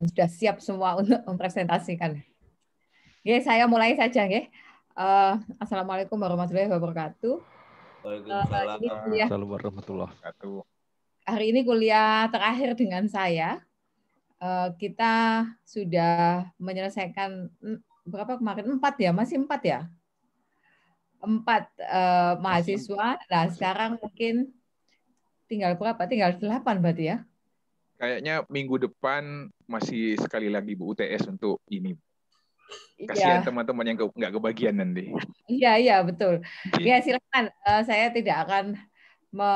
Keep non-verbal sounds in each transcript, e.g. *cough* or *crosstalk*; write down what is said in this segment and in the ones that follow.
sudah siap semua untuk mempresentasikan. Oke, saya mulai saja, ya. Uh, Assalamualaikum warahmatullahi wabarakatuh. Waalaikumsalam eh, warahmatullahi wabarakatuh. Hari ini kuliah terakhir dengan saya. Uh, kita sudah menyelesaikan berapa kemarin empat ya, masih empat ya, empat uh, mahasiswa. Nah sekarang mungkin tinggal berapa? Tinggal delapan berarti ya? Kayaknya minggu depan masih sekali lagi Bu UTS untuk ini. Iya. Kasihan ya. teman-teman yang nggak ke, kebagian nanti. Iya, iya, betul. Ya, silakan. Uh, saya tidak akan me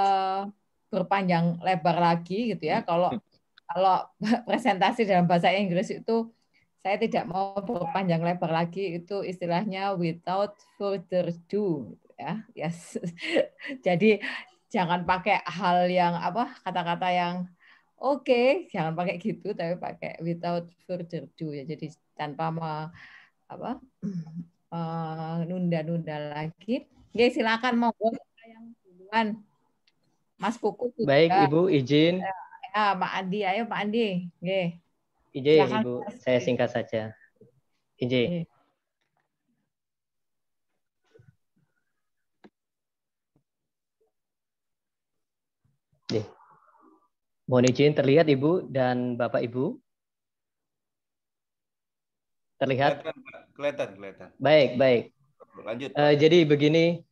berpanjang lebar lagi gitu ya. Kalau hmm. kalau *laughs* presentasi dalam bahasa Inggris itu saya tidak mau berpanjang lebar lagi itu istilahnya without further ado gitu ya. Yes. *laughs* Jadi jangan pakai hal yang apa kata-kata yang oke okay, jangan pakai gitu tapi pakai without further do ya jadi tanpa ma apa *clears throat* nunda-nunda uh, lagi ya silakan mau yang duluan Mas Kuku juga. baik Ibu izin ya, Pak Andi ayo Pak Andi Oke. Ije Ibu, saya singkat saja. Ije, Mohon izin terlihat Ibu dan Bapak Ibu. Terlihat? Kelihatan, kelihatan. Baik, baik. Lanjut. Uh, jadi begini,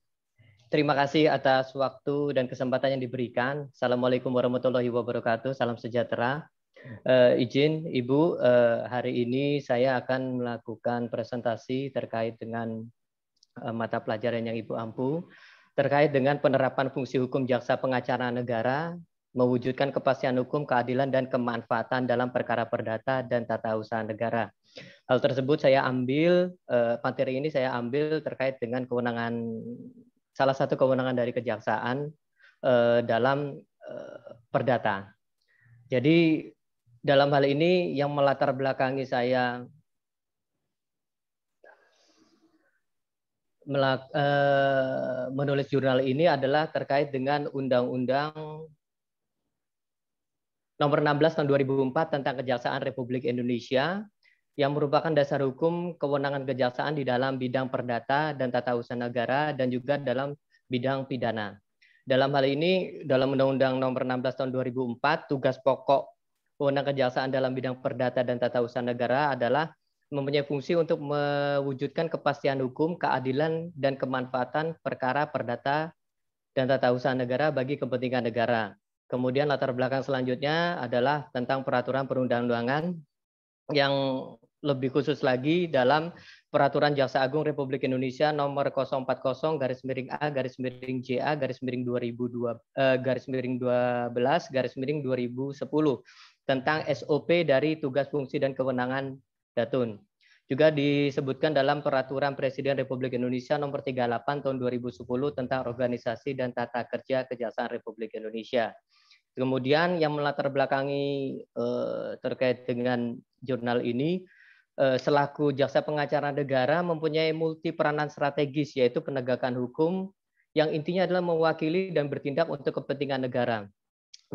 terima kasih atas waktu dan kesempatan yang diberikan. Assalamualaikum warahmatullahi wabarakatuh. Salam sejahtera. Uh, izin Ibu, uh, hari ini saya akan melakukan presentasi terkait dengan uh, mata pelajaran yang Ibu ampu terkait dengan penerapan fungsi hukum jaksa pengacara negara mewujudkan kepastian hukum, keadilan, dan kemanfaatan dalam perkara perdata dan tata usaha negara. Hal tersebut saya ambil, eh, materi ini saya ambil terkait dengan kewenangan, salah satu kewenangan dari kejaksaan eh, dalam eh, perdata. Jadi dalam hal ini yang melatar belakangi saya menulis jurnal ini adalah terkait dengan undang-undang nomor 16 tahun 2004 tentang Kejaksaan Republik Indonesia yang merupakan dasar hukum kewenangan kejaksaan di dalam bidang perdata dan tata usaha negara dan juga dalam bidang pidana. Dalam hal ini, dalam Undang-Undang Nomor 16 Tahun 2004, tugas pokok kewenangan kejaksaan dalam bidang perdata dan tata usaha negara adalah mempunyai fungsi untuk mewujudkan kepastian hukum, keadilan, dan kemanfaatan perkara perdata dan tata usaha negara bagi kepentingan negara. Kemudian latar belakang selanjutnya adalah tentang peraturan perundang-undangan yang lebih khusus lagi dalam Peraturan Jaksa Agung Republik Indonesia nomor 040 garis miring A garis miring JA garis miring 2002 eh, garis miring 12 garis miring 2010 tentang SOP dari tugas fungsi dan kewenangan Datun. Juga disebutkan dalam Peraturan Presiden Republik Indonesia nomor 38 tahun 2010 tentang organisasi dan tata kerja Kejaksaan Republik Indonesia. Kemudian yang melatar belakangi eh, terkait dengan jurnal ini eh, selaku jaksa pengacara negara mempunyai multi peranan strategis yaitu penegakan hukum yang intinya adalah mewakili dan bertindak untuk kepentingan negara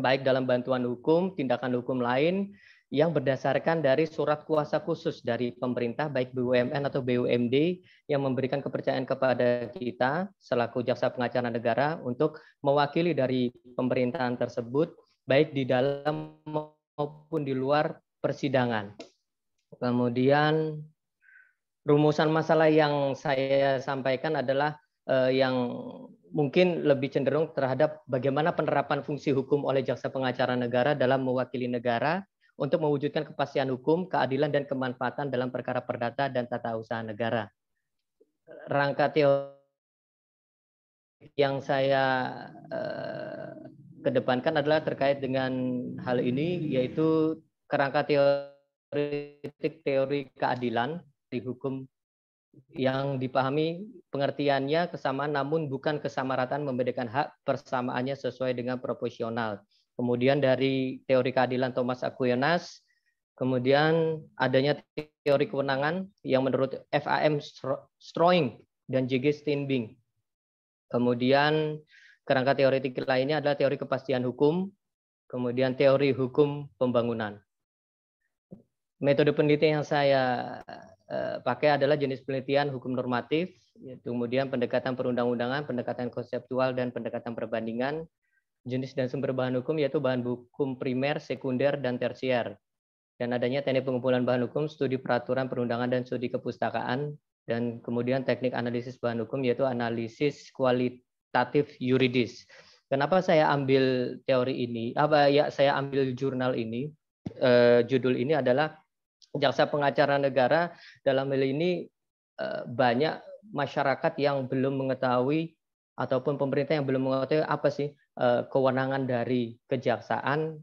baik dalam bantuan hukum, tindakan hukum lain yang berdasarkan dari surat kuasa khusus dari pemerintah baik BUMN atau BUMD yang memberikan kepercayaan kepada kita selaku jaksa pengacara negara untuk mewakili dari pemerintahan tersebut baik di dalam maupun di luar persidangan. Kemudian rumusan masalah yang saya sampaikan adalah eh, yang mungkin lebih cenderung terhadap bagaimana penerapan fungsi hukum oleh jaksa pengacara negara dalam mewakili negara untuk mewujudkan kepastian hukum, keadilan, dan kemanfaatan dalam perkara perdata dan tata usaha negara. Rangka teori yang saya eh, kedepankan adalah terkait dengan hal ini, yaitu kerangka teoretik teori keadilan di hukum yang dipahami pengertiannya kesamaan namun bukan kesamaratan membedakan hak persamaannya sesuai dengan proporsional Kemudian dari teori keadilan Thomas Aquinas, kemudian adanya teori kewenangan yang menurut FAM Stroing dan JG Steinbing. Kemudian kerangka teoretik lainnya adalah teori kepastian hukum, kemudian teori hukum pembangunan. Metode penelitian yang saya eh, pakai adalah jenis penelitian hukum normatif, kemudian pendekatan perundang-undangan, pendekatan konseptual, dan pendekatan perbandingan, jenis dan sumber bahan hukum yaitu bahan hukum primer, sekunder, dan tersier. Dan adanya teknik pengumpulan bahan hukum, studi peraturan perundangan dan studi kepustakaan, dan kemudian teknik analisis bahan hukum yaitu analisis kualitatif yuridis. Kenapa saya ambil teori ini? Apa ya saya ambil jurnal ini? Eh, judul ini adalah jaksa pengacara negara dalam hal ini eh, banyak masyarakat yang belum mengetahui ataupun pemerintah yang belum mengetahui apa sih Eh, kewenangan dari kejaksaan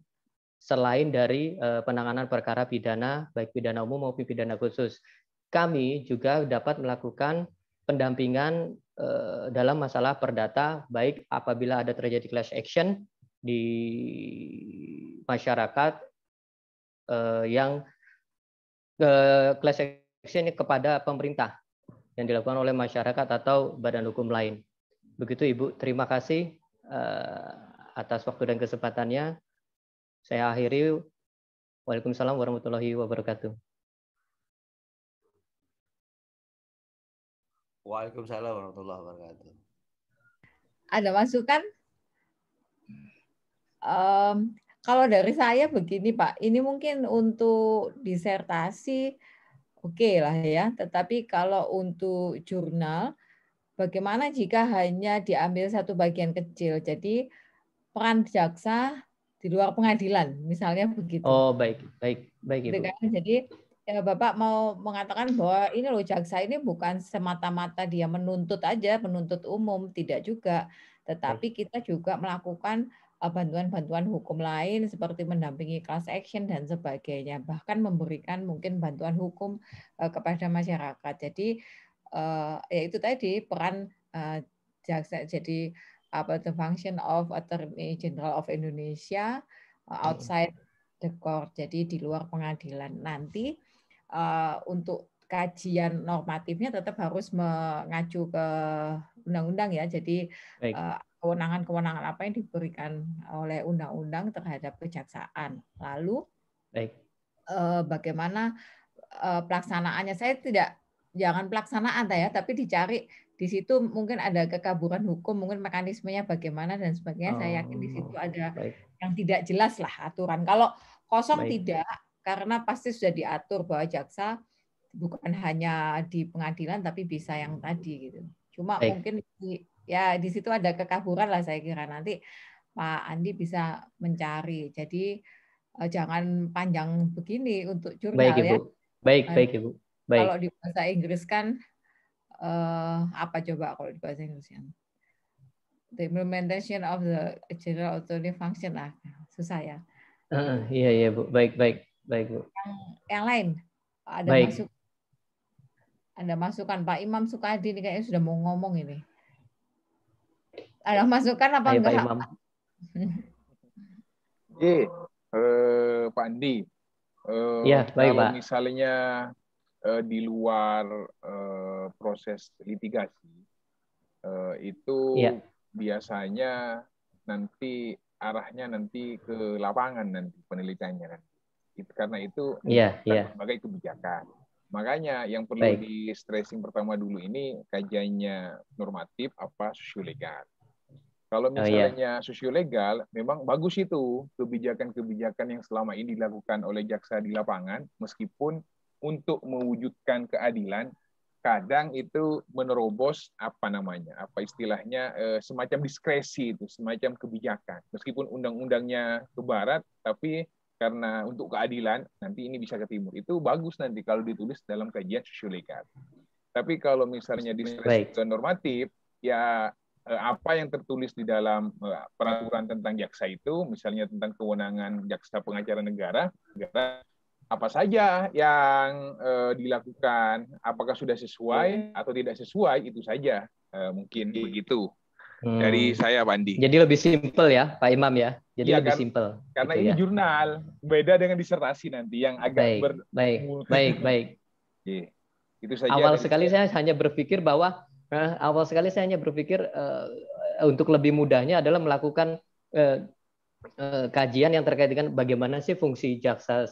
selain dari eh, penanganan perkara pidana, baik pidana umum maupun pidana khusus. Kami juga dapat melakukan pendampingan eh, dalam masalah perdata, baik apabila ada terjadi class action di masyarakat yang class action kepada pemerintah yang dilakukan oleh masyarakat atau badan hukum lain. Begitu Ibu, terima kasih. Eh, atas waktu dan kesempatannya. Saya akhiri. Waalaikumsalam warahmatullahi wabarakatuh. Waalaikumsalam warahmatullahi wabarakatuh. Ada masukan? Um, kalau dari saya begini Pak, ini mungkin untuk disertasi oke okay lah ya, tetapi kalau untuk jurnal Bagaimana jika hanya diambil satu bagian kecil? Jadi peran jaksa di luar pengadilan, misalnya begitu. Oh baik, baik, baik itu. Kan? Jadi ya Bapak mau mengatakan bahwa ini loh jaksa ini bukan semata-mata dia menuntut aja, menuntut umum tidak juga, tetapi kita juga melakukan eh, bantuan-bantuan hukum lain seperti mendampingi class action dan sebagainya, bahkan memberikan mungkin bantuan hukum eh, kepada masyarakat. Jadi Eh, ya itu tadi peran eh, jaksa jadi apa the function of attorney general of Indonesia eh, hmm. outside the court jadi di luar pengadilan nanti uh, untuk kajian normatifnya tetap harus mengacu ke undang-undang ya jadi kewenangan-kewenangan apa yang diberikan oleh undang-undang terhadap kejaksaan lalu Baik. bagaimana pelaksanaannya saya tidak jangan pelaksanaan ya, tapi dicari di situ mungkin ada kekaburan hukum, mungkin mekanismenya bagaimana dan sebagainya. Oh, Saya yakin di situ oh, ada baik. yang tidak jelas lah aturan. Kalau kosong baik. tidak, karena pasti sudah diatur bahwa jaksa bukan hanya di pengadilan tapi bisa yang tadi gitu. Cuma baik. mungkin di, ya di situ ada kekaburan lah saya kira nanti Pak Andi bisa mencari. Jadi eh, jangan panjang begini untuk jurnal baik, Ibu. ya. Baik, baik Ibu. Baik. Kalau di bahasa Inggris kan uh, apa coba kalau di bahasa Inggris kan? The implementation of the general authority function lah susah ya. Uh, iya iya bu, baik baik baik bu. Yang, yang lain ada baik. masuk ada masukan Pak Imam Sukadi ini kayaknya sudah mau ngomong ini. Ada masukan apa Ayo, enggak? Pak Imam. eh, eh, Pak Andi. Eh, ya, baik, kalau Pak. misalnya uh, di luar uh, proses litigasi uh, itu yeah. biasanya nanti arahnya nanti ke lapangan nanti penelitiannya nanti. Itu karena itu yeah, yeah. sebagai kebijakan. Makanya yang perlu Baik. di stressing pertama dulu ini kajiannya normatif apa sosiolegal. Kalau oh, iya. misalnya oh, yeah. sosiolegal, memang bagus itu kebijakan-kebijakan yang selama ini dilakukan oleh jaksa di lapangan, meskipun untuk mewujudkan keadilan kadang itu menerobos apa namanya apa istilahnya eh, semacam diskresi itu semacam kebijakan meskipun undang-undangnya ke barat tapi karena untuk keadilan nanti ini bisa ke timur itu bagus nanti kalau ditulis dalam kajian sosiologis tapi kalau misalnya diskresi ke normatif ya eh, apa yang tertulis di dalam eh, peraturan tentang jaksa itu, misalnya tentang kewenangan jaksa pengacara negara, negara apa saja yang uh, dilakukan, apakah sudah sesuai hmm. atau tidak sesuai itu saja uh, mungkin begitu hmm. dari saya Pandi. Jadi lebih simpel ya Pak Imam ya, jadi ya, lebih kan? simpel. Karena gitu ini ya. jurnal, beda dengan disertasi nanti yang agak baik ber... baik baik baik. *laughs* yeah. Itu saja. Awal sekali saya. saya hanya berpikir bahwa eh, awal sekali saya hanya berpikir eh, untuk lebih mudahnya adalah melakukan eh, eh kajian yang terkait dengan bagaimana sih fungsi jaksa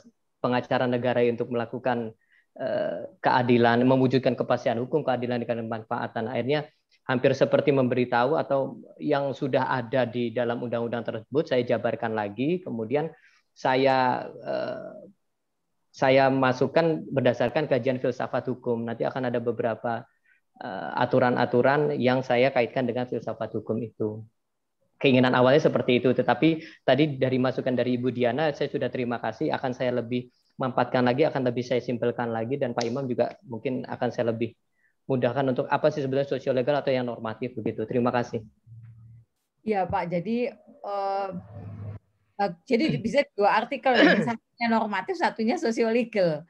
pengacara negara untuk melakukan eh, keadilan, mewujudkan kepastian hukum, keadilan dan kemanfaatan. Akhirnya hampir seperti memberitahu atau yang sudah ada di dalam undang-undang tersebut saya jabarkan lagi, kemudian saya eh, saya masukkan berdasarkan kajian filsafat hukum. Nanti akan ada beberapa eh, aturan-aturan yang saya kaitkan dengan filsafat hukum itu keinginan awalnya seperti itu. Tetapi tadi dari masukan dari Ibu Diana, saya sudah terima kasih. Akan saya lebih mampatkan lagi, akan lebih saya simpelkan lagi, dan Pak Imam juga mungkin akan saya lebih mudahkan untuk apa sih sebenarnya sosiolegal atau yang normatif begitu. Terima kasih. Ya Pak, jadi uh, jadi bisa dua artikel, ya. satunya normatif, satunya sosiolegal.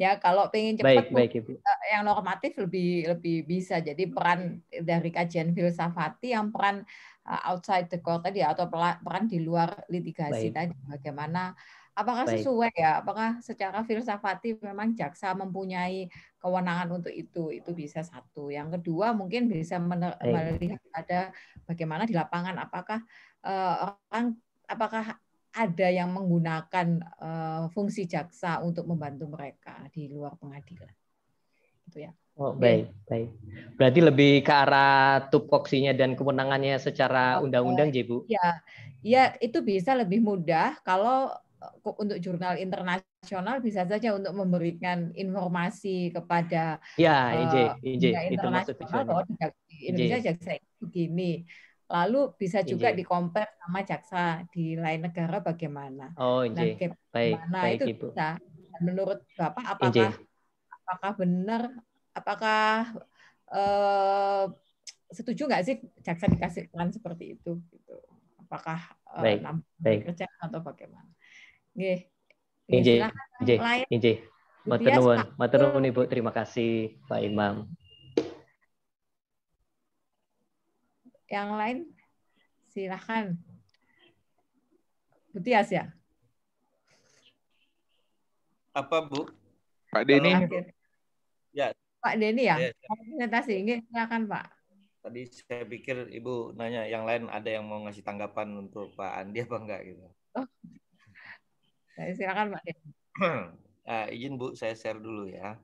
Ya kalau pengen cepat, baik, baik, Ibu. Eh, yang normatif lebih lebih bisa. Jadi peran dari kajian filsafati yang peran Eh, outside the court tadi ya, atau peran di luar litigasi Baik. tadi bagaimana apakah Baik. sesuai ya apakah secara filsafati memang jaksa mempunyai kewenangan untuk itu itu bisa satu yang kedua mungkin bisa melihat ada bagaimana di lapangan apakah uh, orang apakah ada yang menggunakan uh, fungsi jaksa untuk membantu mereka di luar pengadilan itu ya Oh, iya. baik, baik. Berarti lebih ke arah tupoksinya dan kewenangannya secara undang-undang, okay. Jebu. Ya, ya itu bisa lebih mudah kalau e, untuk jurnal internasional bisa saja untuk memberikan informasi kepada ya, IJ, IJ, itu internasional bahwa Indonesia jaksa begini. Lalu bisa juga di compare sama jaksa di lain negara bagaimana. Oh, IJ. baik, bagaimana baik, itu Ibu. bisa. Menurut Bapak apakah IJ. apakah benar apakah uh, setuju nggak sih jaksa dikasih dikasihkan seperti itu gitu apakah uh, baik, baik. atau bagaimana Oke. Injih, Injih, Injih. Ibu. Terima kasih Pak Imam. Yang lain silahkan. Butias ya. Apa Bu? Pak Denny. Ya, Pak Denny ya, ya, ya. presentasi silakan Pak. Tadi saya pikir Ibu nanya yang lain ada yang mau ngasih tanggapan untuk Pak Andi apa enggak gitu. Oh. Nah, silakan Pak Denny. uh, *clears throat* izin Bu, saya share dulu ya.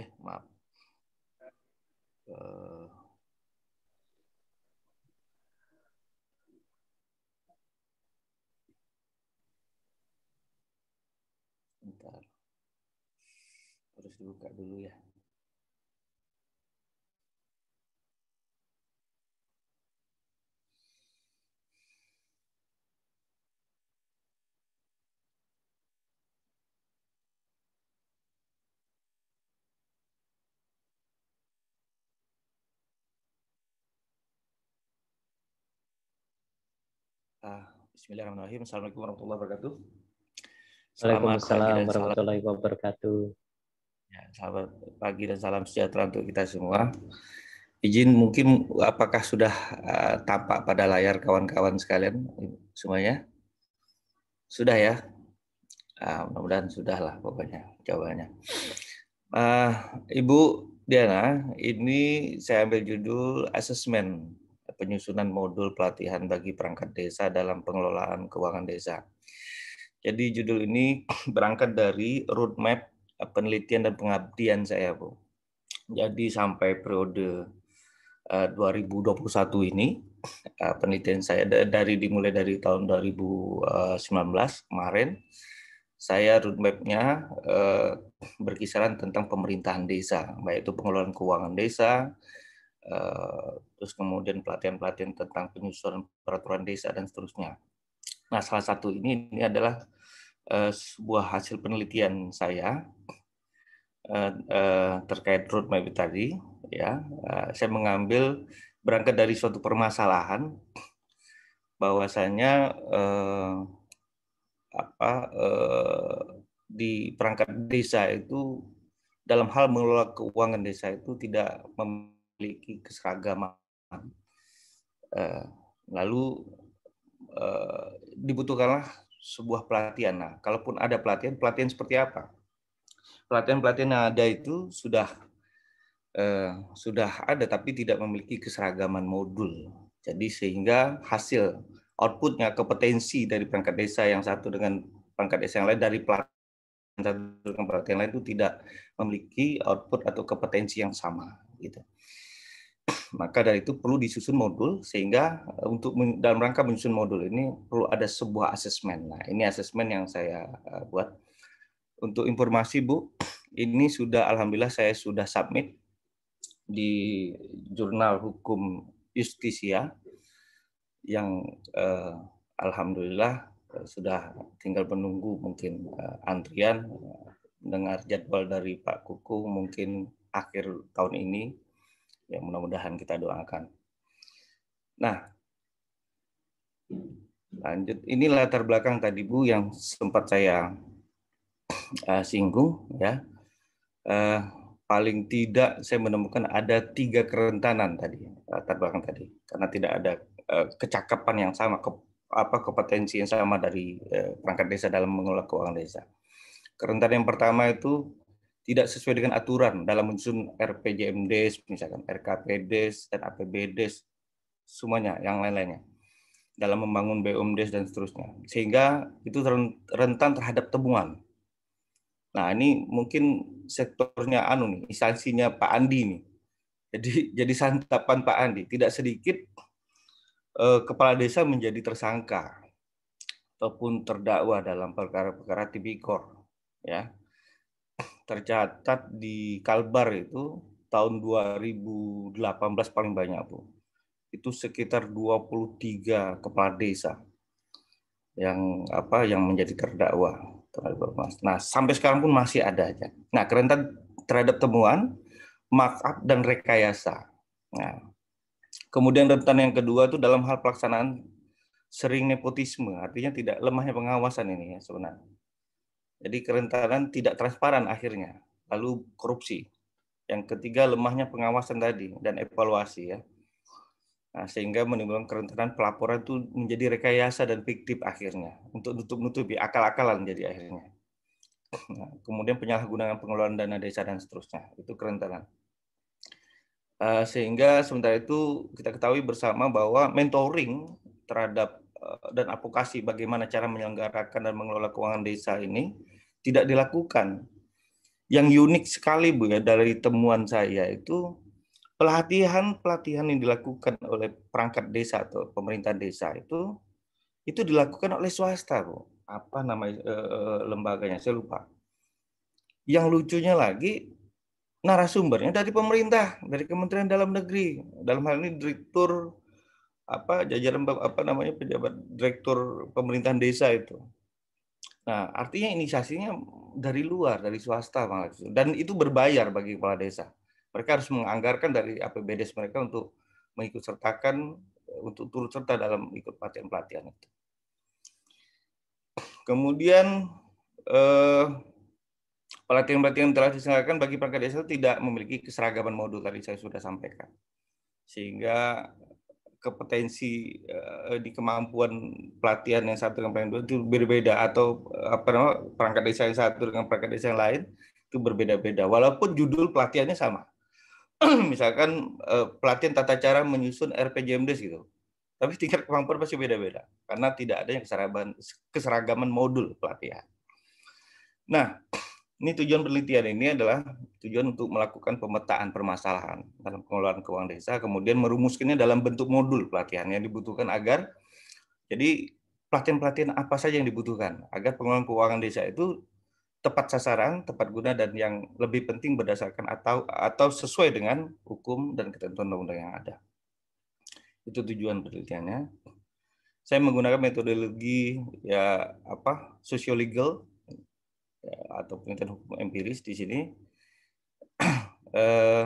Eh, maaf. Uh, harus dibuka dulu ya. Ah, bismillahirrahmanirrahim. Assalamualaikum warahmatullahi wabarakatuh. Waalaikumsalam warahmatullahi wabarakatuh. Ya, selamat pagi dan salam sejahtera untuk kita semua. Izin mungkin apakah sudah uh, tampak pada layar kawan-kawan sekalian semuanya? Sudah ya? Uh, mudah-mudahan sudah lah pokoknya jawabannya. Uh, Ibu Diana, ini saya ambil judul asesmen penyusunan modul pelatihan bagi perangkat desa dalam pengelolaan keuangan desa. Jadi judul ini *clears throat* berangkat dari roadmap penelitian dan pengabdian saya, Bu. Jadi sampai periode 2021 eh, ini eh, penelitian saya dari dimulai dari tahun 2019 kemarin saya roadmapnya eh, berkisaran tentang pemerintahan desa baik itu pengelolaan keuangan desa terus kemudian pelatihan-pelatihan tentang penyusunan peraturan desa dan seterusnya nah salah satu ini ini adalah Eh, sebuah hasil penelitian saya eh, eh, terkait roadmap tadi. Ya, saya mengambil berangkat dari suatu permasalahan bahwasanya eh, apa eh, di perangkat desa itu dalam hal mengelola keuangan desa itu tidak memiliki keseragaman eh, lalu eh, dibutuhkanlah sebuah pelatihan. Nah, kalaupun ada pelatihan, pelatihan seperti apa? Pelatihan-pelatihan yang ada itu sudah eh, sudah ada tapi tidak memiliki keseragaman modul. Jadi sehingga hasil outputnya kompetensi dari perangkat desa yang satu dengan perangkat desa yang lain dari pelatihan satu dengan pelatihan lain itu tidak memiliki output atau kompetensi yang sama gitu. *clears throat* maka dari itu perlu disusun modul sehingga eh, untuk dalam rangka menyusun modul ini perlu ada sebuah asesmen. Nah, ini asesmen yang saya eh, buat. Untuk informasi Bu, *clears throat* ini sudah alhamdulillah saya sudah submit di jurnal hukum Justisia yang eh, alhamdulillah eh, sudah tinggal menunggu mungkin eh, antrian dengar jadwal dari Pak Kuku mungkin akhir tahun ini Ya, mudah-mudahan kita doakan. Nah, lanjut. Ini latar belakang tadi Bu yang sempat saya uh, *clears throat* singgung ya. Uh, paling tidak saya menemukan ada tiga kerentanan tadi latar belakang tadi karena tidak ada uh, kecakapan yang sama ke, apa kompetensi yang sama dari uh, perangkat desa dalam mengelola keuangan desa. Kerentanan yang pertama itu tidak sesuai dengan aturan dalam menyusun RPJMD, misalkan RKPD dan APBD, semuanya, yang lain-lainnya dalam membangun BUMD dan seterusnya. Sehingga itu rentan terhadap temuan. Nah, ini mungkin sektornya anu nih, instansinya Pak Andi nih. Jadi jadi santapan Pak Andi. Tidak sedikit eh, kepala desa menjadi tersangka ataupun terdakwa dalam perkara-perkara tipikor, ya tercatat di Kalbar itu tahun 2018 paling banyak Bu. Itu sekitar 23 kepala desa yang apa yang menjadi terdakwa terhadap mas. Nah, sampai sekarang pun masih ada aja. Nah, kerentan terhadap temuan markup dan rekayasa. Nah, kemudian rentan yang kedua itu dalam hal pelaksanaan sering nepotisme, artinya tidak lemahnya pengawasan ini ya sebenarnya. Jadi kerentanan tidak transparan akhirnya, lalu korupsi. Yang ketiga lemahnya pengawasan tadi dan evaluasi ya. Nah, sehingga menimbulkan kerentanan pelaporan itu menjadi rekayasa dan fiktif akhirnya untuk nutup-nutupi akal-akalan jadi akhirnya. Nah, kemudian penyalahgunaan pengelolaan dana desa dan seterusnya itu kerentanan. Eh, sehingga sementara itu kita ketahui bersama bahwa mentoring terhadap Eh, dan advokasi bagaimana cara menyelenggarakan dan mengelola keuangan desa ini tidak dilakukan. Yang unik sekali Bu ya dari temuan saya itu pelatihan-pelatihan yang dilakukan oleh perangkat desa atau pemerintah desa itu itu dilakukan oleh swasta Bu. Apa nama e, eh, eh, lembaganya saya lupa. Yang lucunya lagi narasumbernya dari pemerintah, dari Kementerian Dalam Negeri. Dalam hal ini Direktur apa jajaran apa namanya pejabat direktur pemerintahan desa itu. Nah, artinya inisiasinya dari luar, dari swasta malah dan itu berbayar bagi kepala desa. Mereka harus menganggarkan dari APBD mereka untuk mengikut sertakan untuk turut serta dalam ikut pelatihan-pelatihan itu. Kemudian eh, pelatihan-pelatihan telah diselenggarakan bagi perangkat desa tidak memiliki keseragaman modul tadi saya sudah sampaikan. Sehingga ke potensi uh, di kemampuan pelatihan yang satu dengan yang dua itu berbeda atau eh, apa namanya perangkat desa yang satu dengan perangkat desa yang lain itu berbeda-beda walaupun judul pelatihannya sama *clears throat* misalkan uh, pelatihan tata cara menyusun RPJMD e gitu tapi tingkat kemampuan pasti beda-beda karena tidak ada yang keseragaman keseragaman modul pelatihan nah *clears throat* Ini tujuan penelitian ini adalah tujuan untuk melakukan pemetaan permasalahan dalam pengelolaan keuangan desa, kemudian merumuskannya dalam bentuk modul pelatihan yang dibutuhkan agar jadi pelatihan-pelatihan apa saja yang dibutuhkan agar pengelolaan keuangan desa itu tepat sasaran, tepat guna dan yang lebih penting berdasarkan atau atau sesuai dengan hukum dan ketentuan undang-undang yang ada. Itu tujuan penelitiannya. Saya menggunakan metodologi ya apa? sosiolegal atau penelitian hukum empiris di sini. *clears throat* Eh,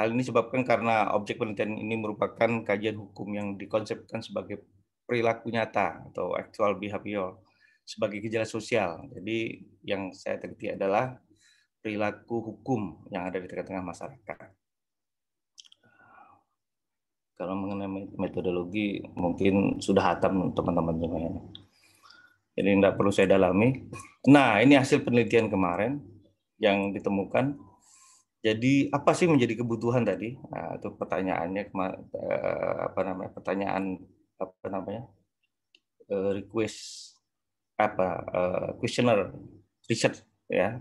hal ini disebabkan karena objek penelitian ini merupakan kajian hukum yang dikonsepkan sebagai perilaku nyata atau actual behavior sebagai gejala sosial. Jadi yang saya teliti adalah perilaku hukum yang ada di tengah-tengah masyarakat. Kalau mengenai metodologi mungkin sudah hatam teman-teman semuanya. -teman jadi tidak perlu saya dalami. Nah, ini hasil penelitian kemarin yang ditemukan. Jadi apa sih menjadi kebutuhan tadi? Nah, itu pertanyaannya eh, apa namanya? Pertanyaan apa namanya? Eh, request apa eh, questioner research, ya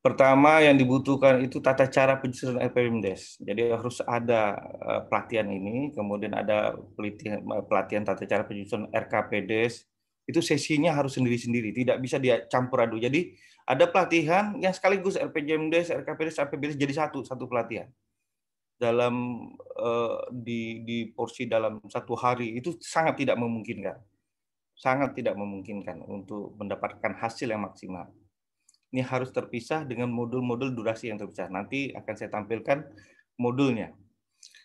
Pertama yang dibutuhkan itu tata cara penyusunan LPMDes. Jadi harus ada eh, pelatihan ini, kemudian ada pelatihan, eh, pelatihan tata cara penyusunan RKPDes. Itu sesinya harus sendiri-sendiri, tidak bisa dicampur aduk. Jadi ada pelatihan yang sekaligus RPJMDes, RKPDes, APBDes jadi satu satu pelatihan dalam eh, di di porsi dalam satu hari itu sangat tidak memungkinkan, sangat tidak memungkinkan untuk mendapatkan hasil yang maksimal ini harus terpisah dengan modul-modul durasi yang terpisah. Nanti akan saya tampilkan modulnya.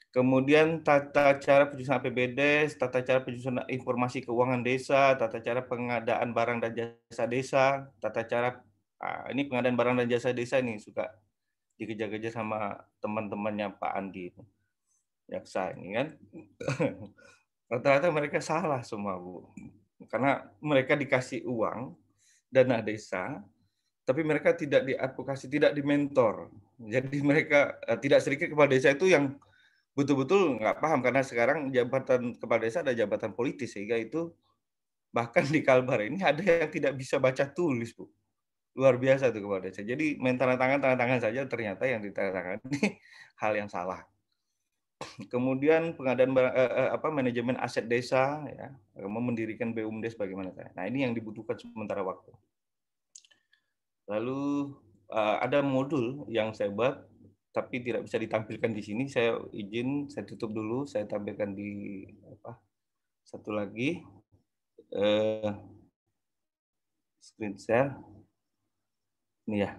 Kemudian tata cara penyusunan APBD, tata cara penyusunan informasi keuangan desa, tata cara pengadaan barang dan jasa desa, tata cara ah, ini pengadaan barang dan jasa desa ini suka dikejar-kejar sama teman-temannya Pak Andi itu. Jaksa ini kan. *laughs* Rata-rata mereka salah semua, Bu. Karena mereka dikasih uang dana desa tapi mereka tidak diadvokasi, tidak dimentor. Jadi mereka eh, tidak sedikit kepala desa itu yang betul-betul nggak paham karena sekarang jabatan kepala desa ada jabatan politis sehingga itu bahkan di Kalbar ini ada yang tidak bisa baca tulis bu luar biasa tuh kepala desa jadi main tanda tangan tanda tangan saja ternyata yang ditandatangani *laughs* hal yang salah *clears throat* kemudian pengadaan eh, eh, apa manajemen aset desa ya mendirikan BUMDes bagaimana nah ini yang dibutuhkan sementara waktu Lalu uh, ada modul yang saya buat tapi tidak bisa ditampilkan di sini. Saya izin, saya tutup dulu, saya tampilkan di apa? Satu lagi uh, screen share. Ini ya.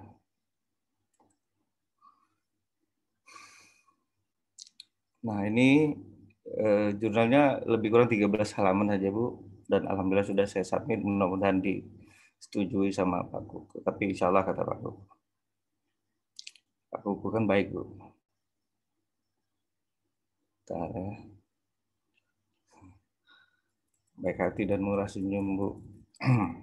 Nah, ini uh, jurnalnya lebih kurang 13 halaman aja, Bu. Dan alhamdulillah sudah saya submit, mudah-mudahan di setujui sama Pak Kuku. Tapi insya Allah kata Pak Kuku. Pak Kuku kan baik, Bu. Tara. Ya. Baik hati dan murah senyum, Bu. *clears throat*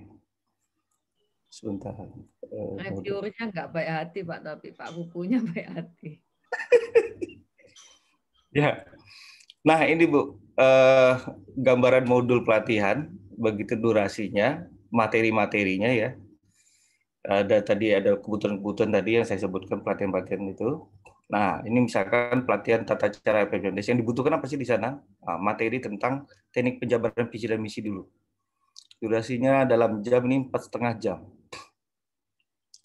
Sebentar. Eh, Reviewnya nggak baik hati, Pak, tapi Pak Kukunya baik hati. *laughs* ya. Nah, ini Bu, eh, gambaran modul pelatihan begitu durasinya materi-materinya ya. Ada tadi ada kebutuhan-kebutuhan tadi yang saya sebutkan pelatihan-pelatihan itu. Nah, ini misalkan pelatihan tata cara PPMD yang dibutuhkan apa sih di sana? Nah, materi tentang teknik penjabaran visi dan misi dulu. Durasinya dalam jam ini empat setengah jam.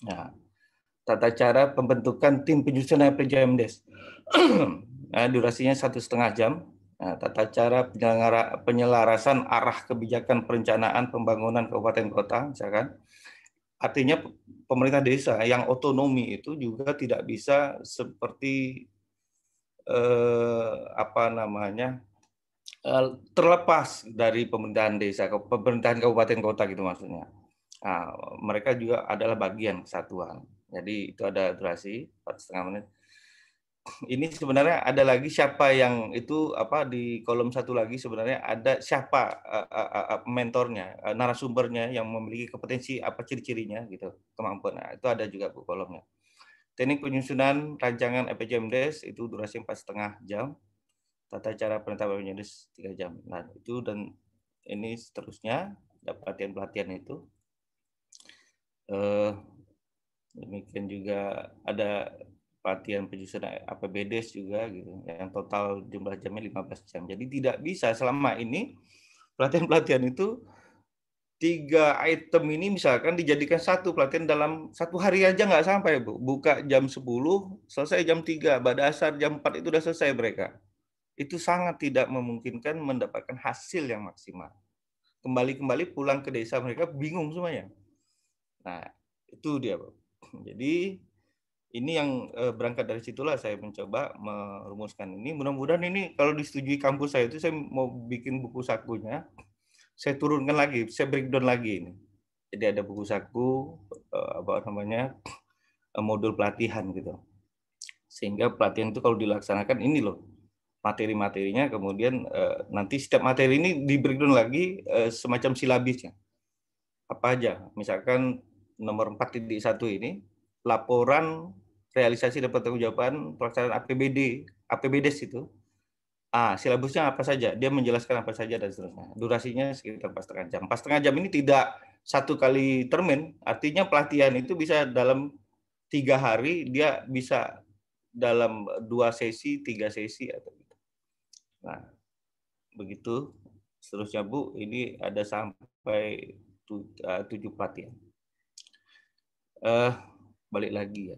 Nah, tata cara pembentukan tim penyusunan PPMD. *clears throat* nah, durasinya satu setengah jam Nah, tata cara penyelarasan arah kebijakan perencanaan pembangunan kabupaten kota, misalkan. Artinya pemerintah desa yang otonomi itu juga tidak bisa seperti eh, apa namanya eh, terlepas dari pemerintahan desa, pemerintahan kabupaten kota gitu maksudnya. Nah, mereka juga adalah bagian kesatuan. Jadi itu ada durasi empat setengah menit ini sebenarnya ada lagi siapa yang itu apa di kolom satu lagi sebenarnya ada siapa uh, uh, uh, mentornya uh, narasumbernya yang memiliki kompetensi apa ciri-cirinya gitu kemampuan nah, itu ada juga bu kolomnya teknik penyusunan rancangan EPJMDes itu durasi empat setengah jam tata cara penetapan EPJMDes tiga jam nah itu dan ini seterusnya pelatihan pelatihan itu uh, demikian juga ada pelatihan penyusun APBD juga gitu yang total jumlah jamnya 15 jam. Jadi tidak bisa selama ini pelatihan-pelatihan itu tiga item ini misalkan dijadikan satu pelatihan dalam satu hari aja nggak sampai bu buka jam 10 selesai jam 3 pada asar jam 4 itu sudah selesai mereka itu sangat tidak memungkinkan mendapatkan hasil yang maksimal kembali-kembali pulang ke desa mereka bingung semuanya nah itu dia bu jadi ini yang uh, berangkat dari situlah saya mencoba merumuskan ini. Mudah-mudahan ini kalau disetujui kampus saya itu saya mau bikin buku sakunya. Saya turunkan lagi, saya breakdown lagi ini. Jadi ada buku saku uh, apa namanya Uh, modul pelatihan gitu. Sehingga pelatihan itu kalau dilaksanakan ini loh materi-materinya kemudian uh, nanti setiap materi ini di breakdown lagi uh, semacam silabisnya. Apa aja? Misalkan nomor 4.1 ini laporan realisasi dapat tanggung pertanggungjawaban pelaksanaan APBD, APBDes itu. Ah, silabusnya apa saja, dia menjelaskan apa saja dan seterusnya. Durasinya sekitar pas setengah jam. Pas setengah jam ini tidak satu kali termin, artinya pelatihan itu bisa dalam tiga hari, dia bisa dalam dua sesi, tiga sesi atau gitu. Nah, begitu seterusnya Bu, ini ada sampai ah, tujuh pelatihan. Uh, balik lagi ya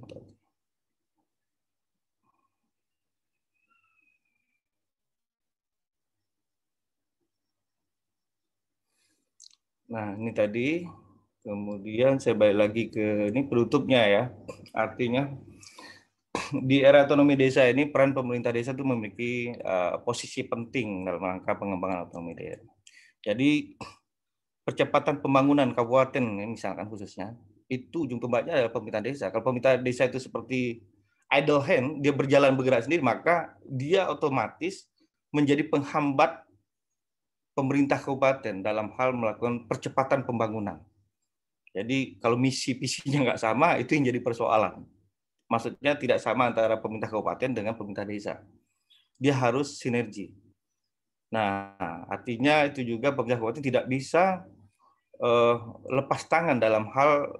Nah, ini tadi kemudian saya balik lagi ke ini penutupnya ya. Artinya *clears throat* di era otonomi desa ini peran pemerintah desa itu memiliki uh, posisi penting dalam rangka pengembangan otonomi desa. Jadi *clears throat* percepatan pembangunan kabupaten misalkan khususnya itu ujung tombaknya adalah pemerintah desa. Kalau pemerintah desa itu seperti idle hand, dia berjalan bergerak sendiri, maka dia otomatis menjadi penghambat pemerintah kabupaten dalam hal melakukan percepatan pembangunan. Jadi kalau misi visinya nggak sama, itu yang jadi persoalan. Maksudnya tidak sama antara pemerintah kabupaten dengan pemerintah desa. Dia harus sinergi. Nah, artinya itu juga pemerintah kabupaten tidak bisa uh, lepas tangan dalam hal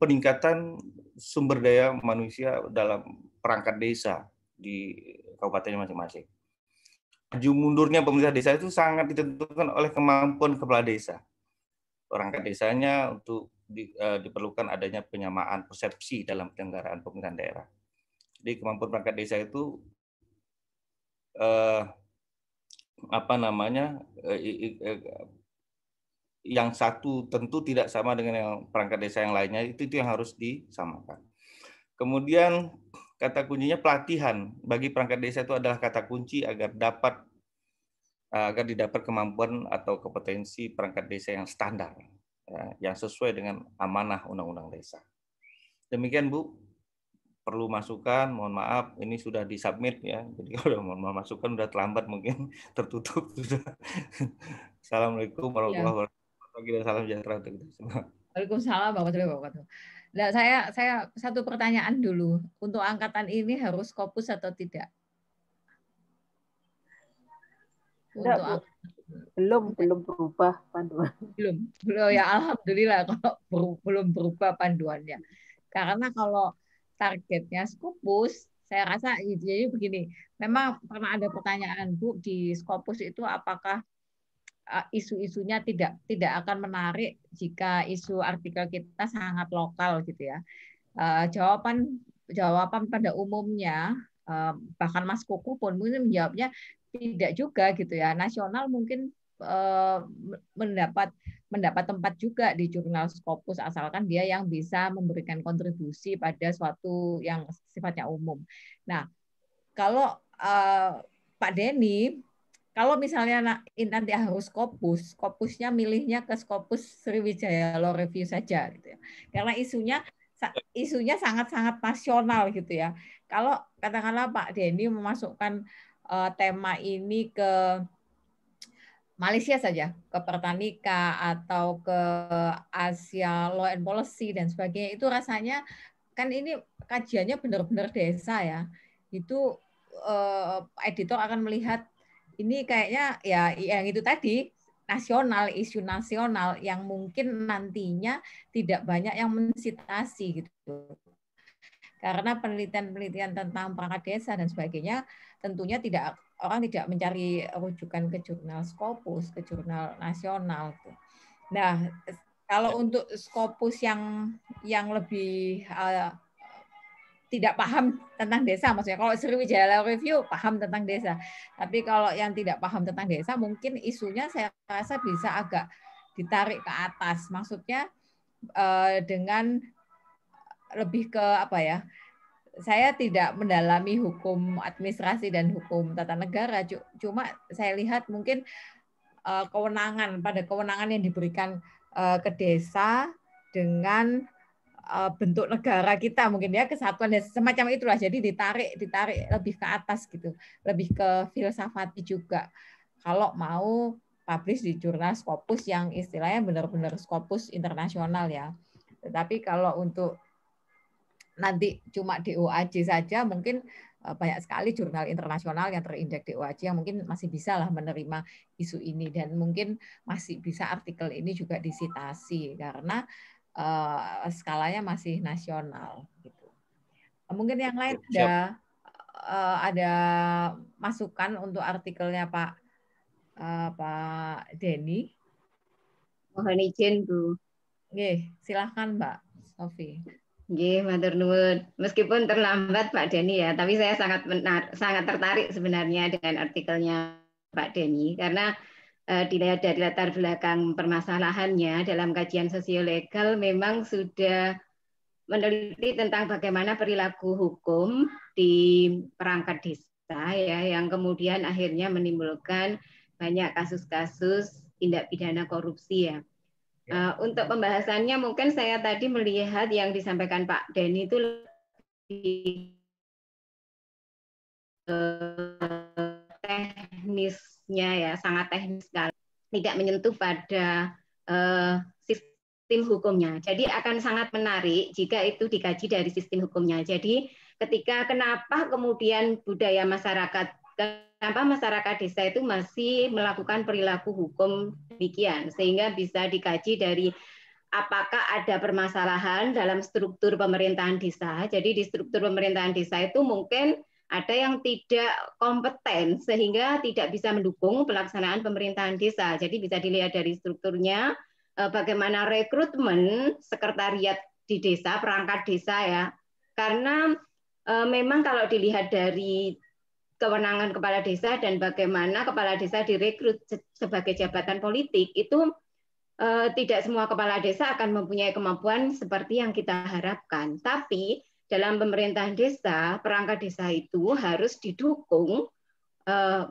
peningkatan sumber daya manusia dalam perangkat desa di kabupatennya masing-masing. Maju mundurnya pemerintah desa itu sangat ditentukan oleh kemampuan kepala desa. Perangkat desanya untuk di, uh, diperlukan adanya penyamaan persepsi dalam penyelenggaraan pemerintahan daerah. Jadi kemampuan perangkat desa itu uh, apa namanya uh, uh, yang satu tentu tidak sama dengan yang perangkat desa yang lainnya itu itu yang harus disamakan. Kemudian kata kuncinya pelatihan bagi perangkat desa itu adalah kata kunci agar dapat eh, agar didapat kemampuan atau kompetensi perangkat desa yang standar ya, yang sesuai dengan amanah undang-undang desa. Demikian Bu, perlu masukan, mohon maaf, ini sudah disubmit ya. Jadi *laughs* kalau mohon maaf masukan udah terlambat mungkin *laughs* tertutup sudah. Assalamualaikum warahmatullahi iya. wabarakatuh dan salam sejahtera untuk kita semua. Waalaikumsalam bapak-bapak. Nah, saya saya satu pertanyaan dulu. Untuk angkatan ini harus kopus atau tidak? Untuk belum belum berubah panduan. Belum. Belum ya alhamdulillah kalau ber, belum berubah panduannya. Karena kalau targetnya Skopus, saya rasa jadi begini. Memang pernah ada pertanyaan Bu di Skopus itu apakah Eh, isu-isunya tidak tidak akan menarik jika isu artikel kita sangat lokal gitu ya. Eh, jawaban jawaban pada umumnya eh, bahkan Mas koko pun mungkin menjawabnya tidak juga gitu ya. Nasional mungkin mendapat mendapat tempat juga di jurnal Scopus asalkan dia yang bisa memberikan kontribusi pada suatu yang sifatnya umum. Nah, kalau uh, Pak Denny kalau misalnya nak nanti harus Skopus, Skopusnya milihnya ke Skopus Sriwijaya Law Review saja gitu ya. Karena isunya isunya sangat-sangat nasional gitu ya. Kalau katakanlah Pak Denny memasukkan uh, tema ini ke Malaysia saja, ke Pertanika atau ke Asia Law and Policy dan sebagainya, itu rasanya kan ini kajiannya benar-benar desa ya. Itu uh, editor akan melihat ini kayaknya ya yang itu tadi nasional, isu nasional yang mungkin nantinya tidak banyak yang mensitasi gitu. Karena penelitian-penelitian tentang perangkat desa dan sebagainya tentunya tidak orang tidak mencari rujukan ke jurnal Scopus, ke jurnal nasional. tuh. Nah, kalau untuk Scopus yang yang lebih uh, tidak paham tentang desa maksudnya kalau Sriwijaya Review paham tentang desa tapi kalau yang tidak paham tentang desa mungkin isunya saya rasa bisa agak ditarik ke atas maksudnya eh, dengan lebih ke apa ya saya tidak mendalami hukum administrasi dan hukum tata negara cuma saya lihat mungkin eh, kewenangan pada kewenangan yang diberikan eh, ke desa dengan Eh, bentuk negara kita mungkin ya kesatuan dan semacam itulah jadi ditarik ditarik lebih ke atas gitu lebih ke filsafati juga kalau mau publish di jurnal Scopus yang istilahnya benar-benar Scopus internasional ya tetapi kalau untuk nanti cuma DOAJ saja mungkin eh, banyak sekali jurnal internasional yang terinjak DOAJ yang mungkin masih bisa lah menerima isu ini dan mungkin masih bisa artikel ini juga disitasi karena uh, skalanya masih nasional gitu. Mungkin yang lain Siap. ada uh, ada masukan untuk artikelnya Pak uh, Pak Denny. Mohon izin Bu. Oke, silahkan Mbak Sofi. Oke, matur Meskipun terlambat Pak Denny ya, tapi saya sangat benar, sangat tertarik sebenarnya dengan artikelnya Pak Denny karena Eh, dilihat dari latar belakang permasalahannya dalam kajian sosiolegal memang sudah meneliti tentang bagaimana perilaku hukum di perangkat desa ya yang kemudian akhirnya menimbulkan banyak kasus-kasus tindak pidana korupsi ya. Uh, untuk pembahasannya mungkin saya tadi melihat yang disampaikan Pak Deni itu eh, teknis teknisnya ya sangat teknis sekali tidak menyentuh pada uh, sistem hukumnya. Jadi akan sangat menarik jika itu dikaji dari sistem hukumnya. Jadi ketika kenapa kemudian budaya masyarakat kenapa masyarakat desa itu masih melakukan perilaku hukum demikian sehingga bisa dikaji dari apakah ada permasalahan dalam struktur pemerintahan desa. Jadi di struktur pemerintahan desa itu mungkin ada yang tidak kompeten sehingga tidak bisa mendukung pelaksanaan pemerintahan desa. Jadi bisa dilihat dari strukturnya eh, bagaimana rekrutmen sekretariat di desa, perangkat desa ya. Karena eh, memang kalau dilihat dari kewenangan kepala desa dan bagaimana kepala desa direkrut sebagai jabatan politik itu eh, tidak semua kepala desa akan mempunyai kemampuan seperti yang kita harapkan. Tapi dalam pemerintahan desa, perangkat desa itu harus didukung eh,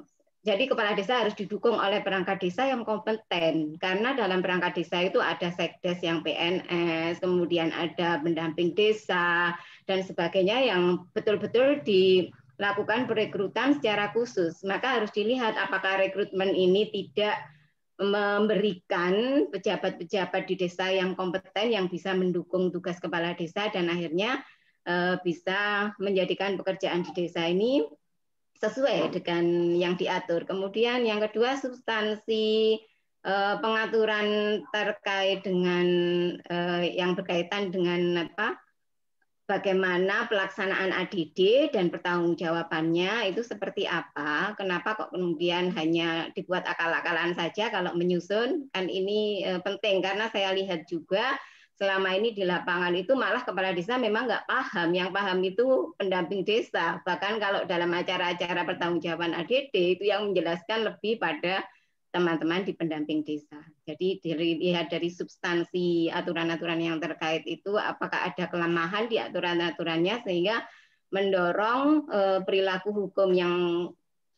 jadi kepala desa harus didukung oleh perangkat desa yang kompeten karena dalam perangkat desa itu ada sekdes yang PNS, kemudian ada pendamping desa dan sebagainya yang betul-betul dilakukan perekrutan secara khusus. Maka harus dilihat apakah rekrutmen ini tidak memberikan pejabat-pejabat di desa yang kompeten yang bisa mendukung tugas kepala desa dan akhirnya Eh, bisa menjadikan pekerjaan di desa ini sesuai dengan yang diatur. Kemudian yang kedua substansi eh, pengaturan terkait dengan eh, yang berkaitan dengan apa bagaimana pelaksanaan ADD dan pertanggungjawabannya itu seperti apa? Kenapa kok kemudian hanya dibuat akal-akalan saja kalau menyusun? Kan ini penting karena saya lihat juga selama ini di lapangan itu malah kepala desa memang nggak paham. Yang paham itu pendamping desa. Bahkan kalau dalam acara-acara pertanggungjawaban ADD itu yang menjelaskan lebih pada teman-teman di pendamping desa. Jadi dilihat dari substansi aturan-aturan yang terkait itu apakah ada kelemahan di aturan-aturannya sehingga mendorong eh, perilaku hukum yang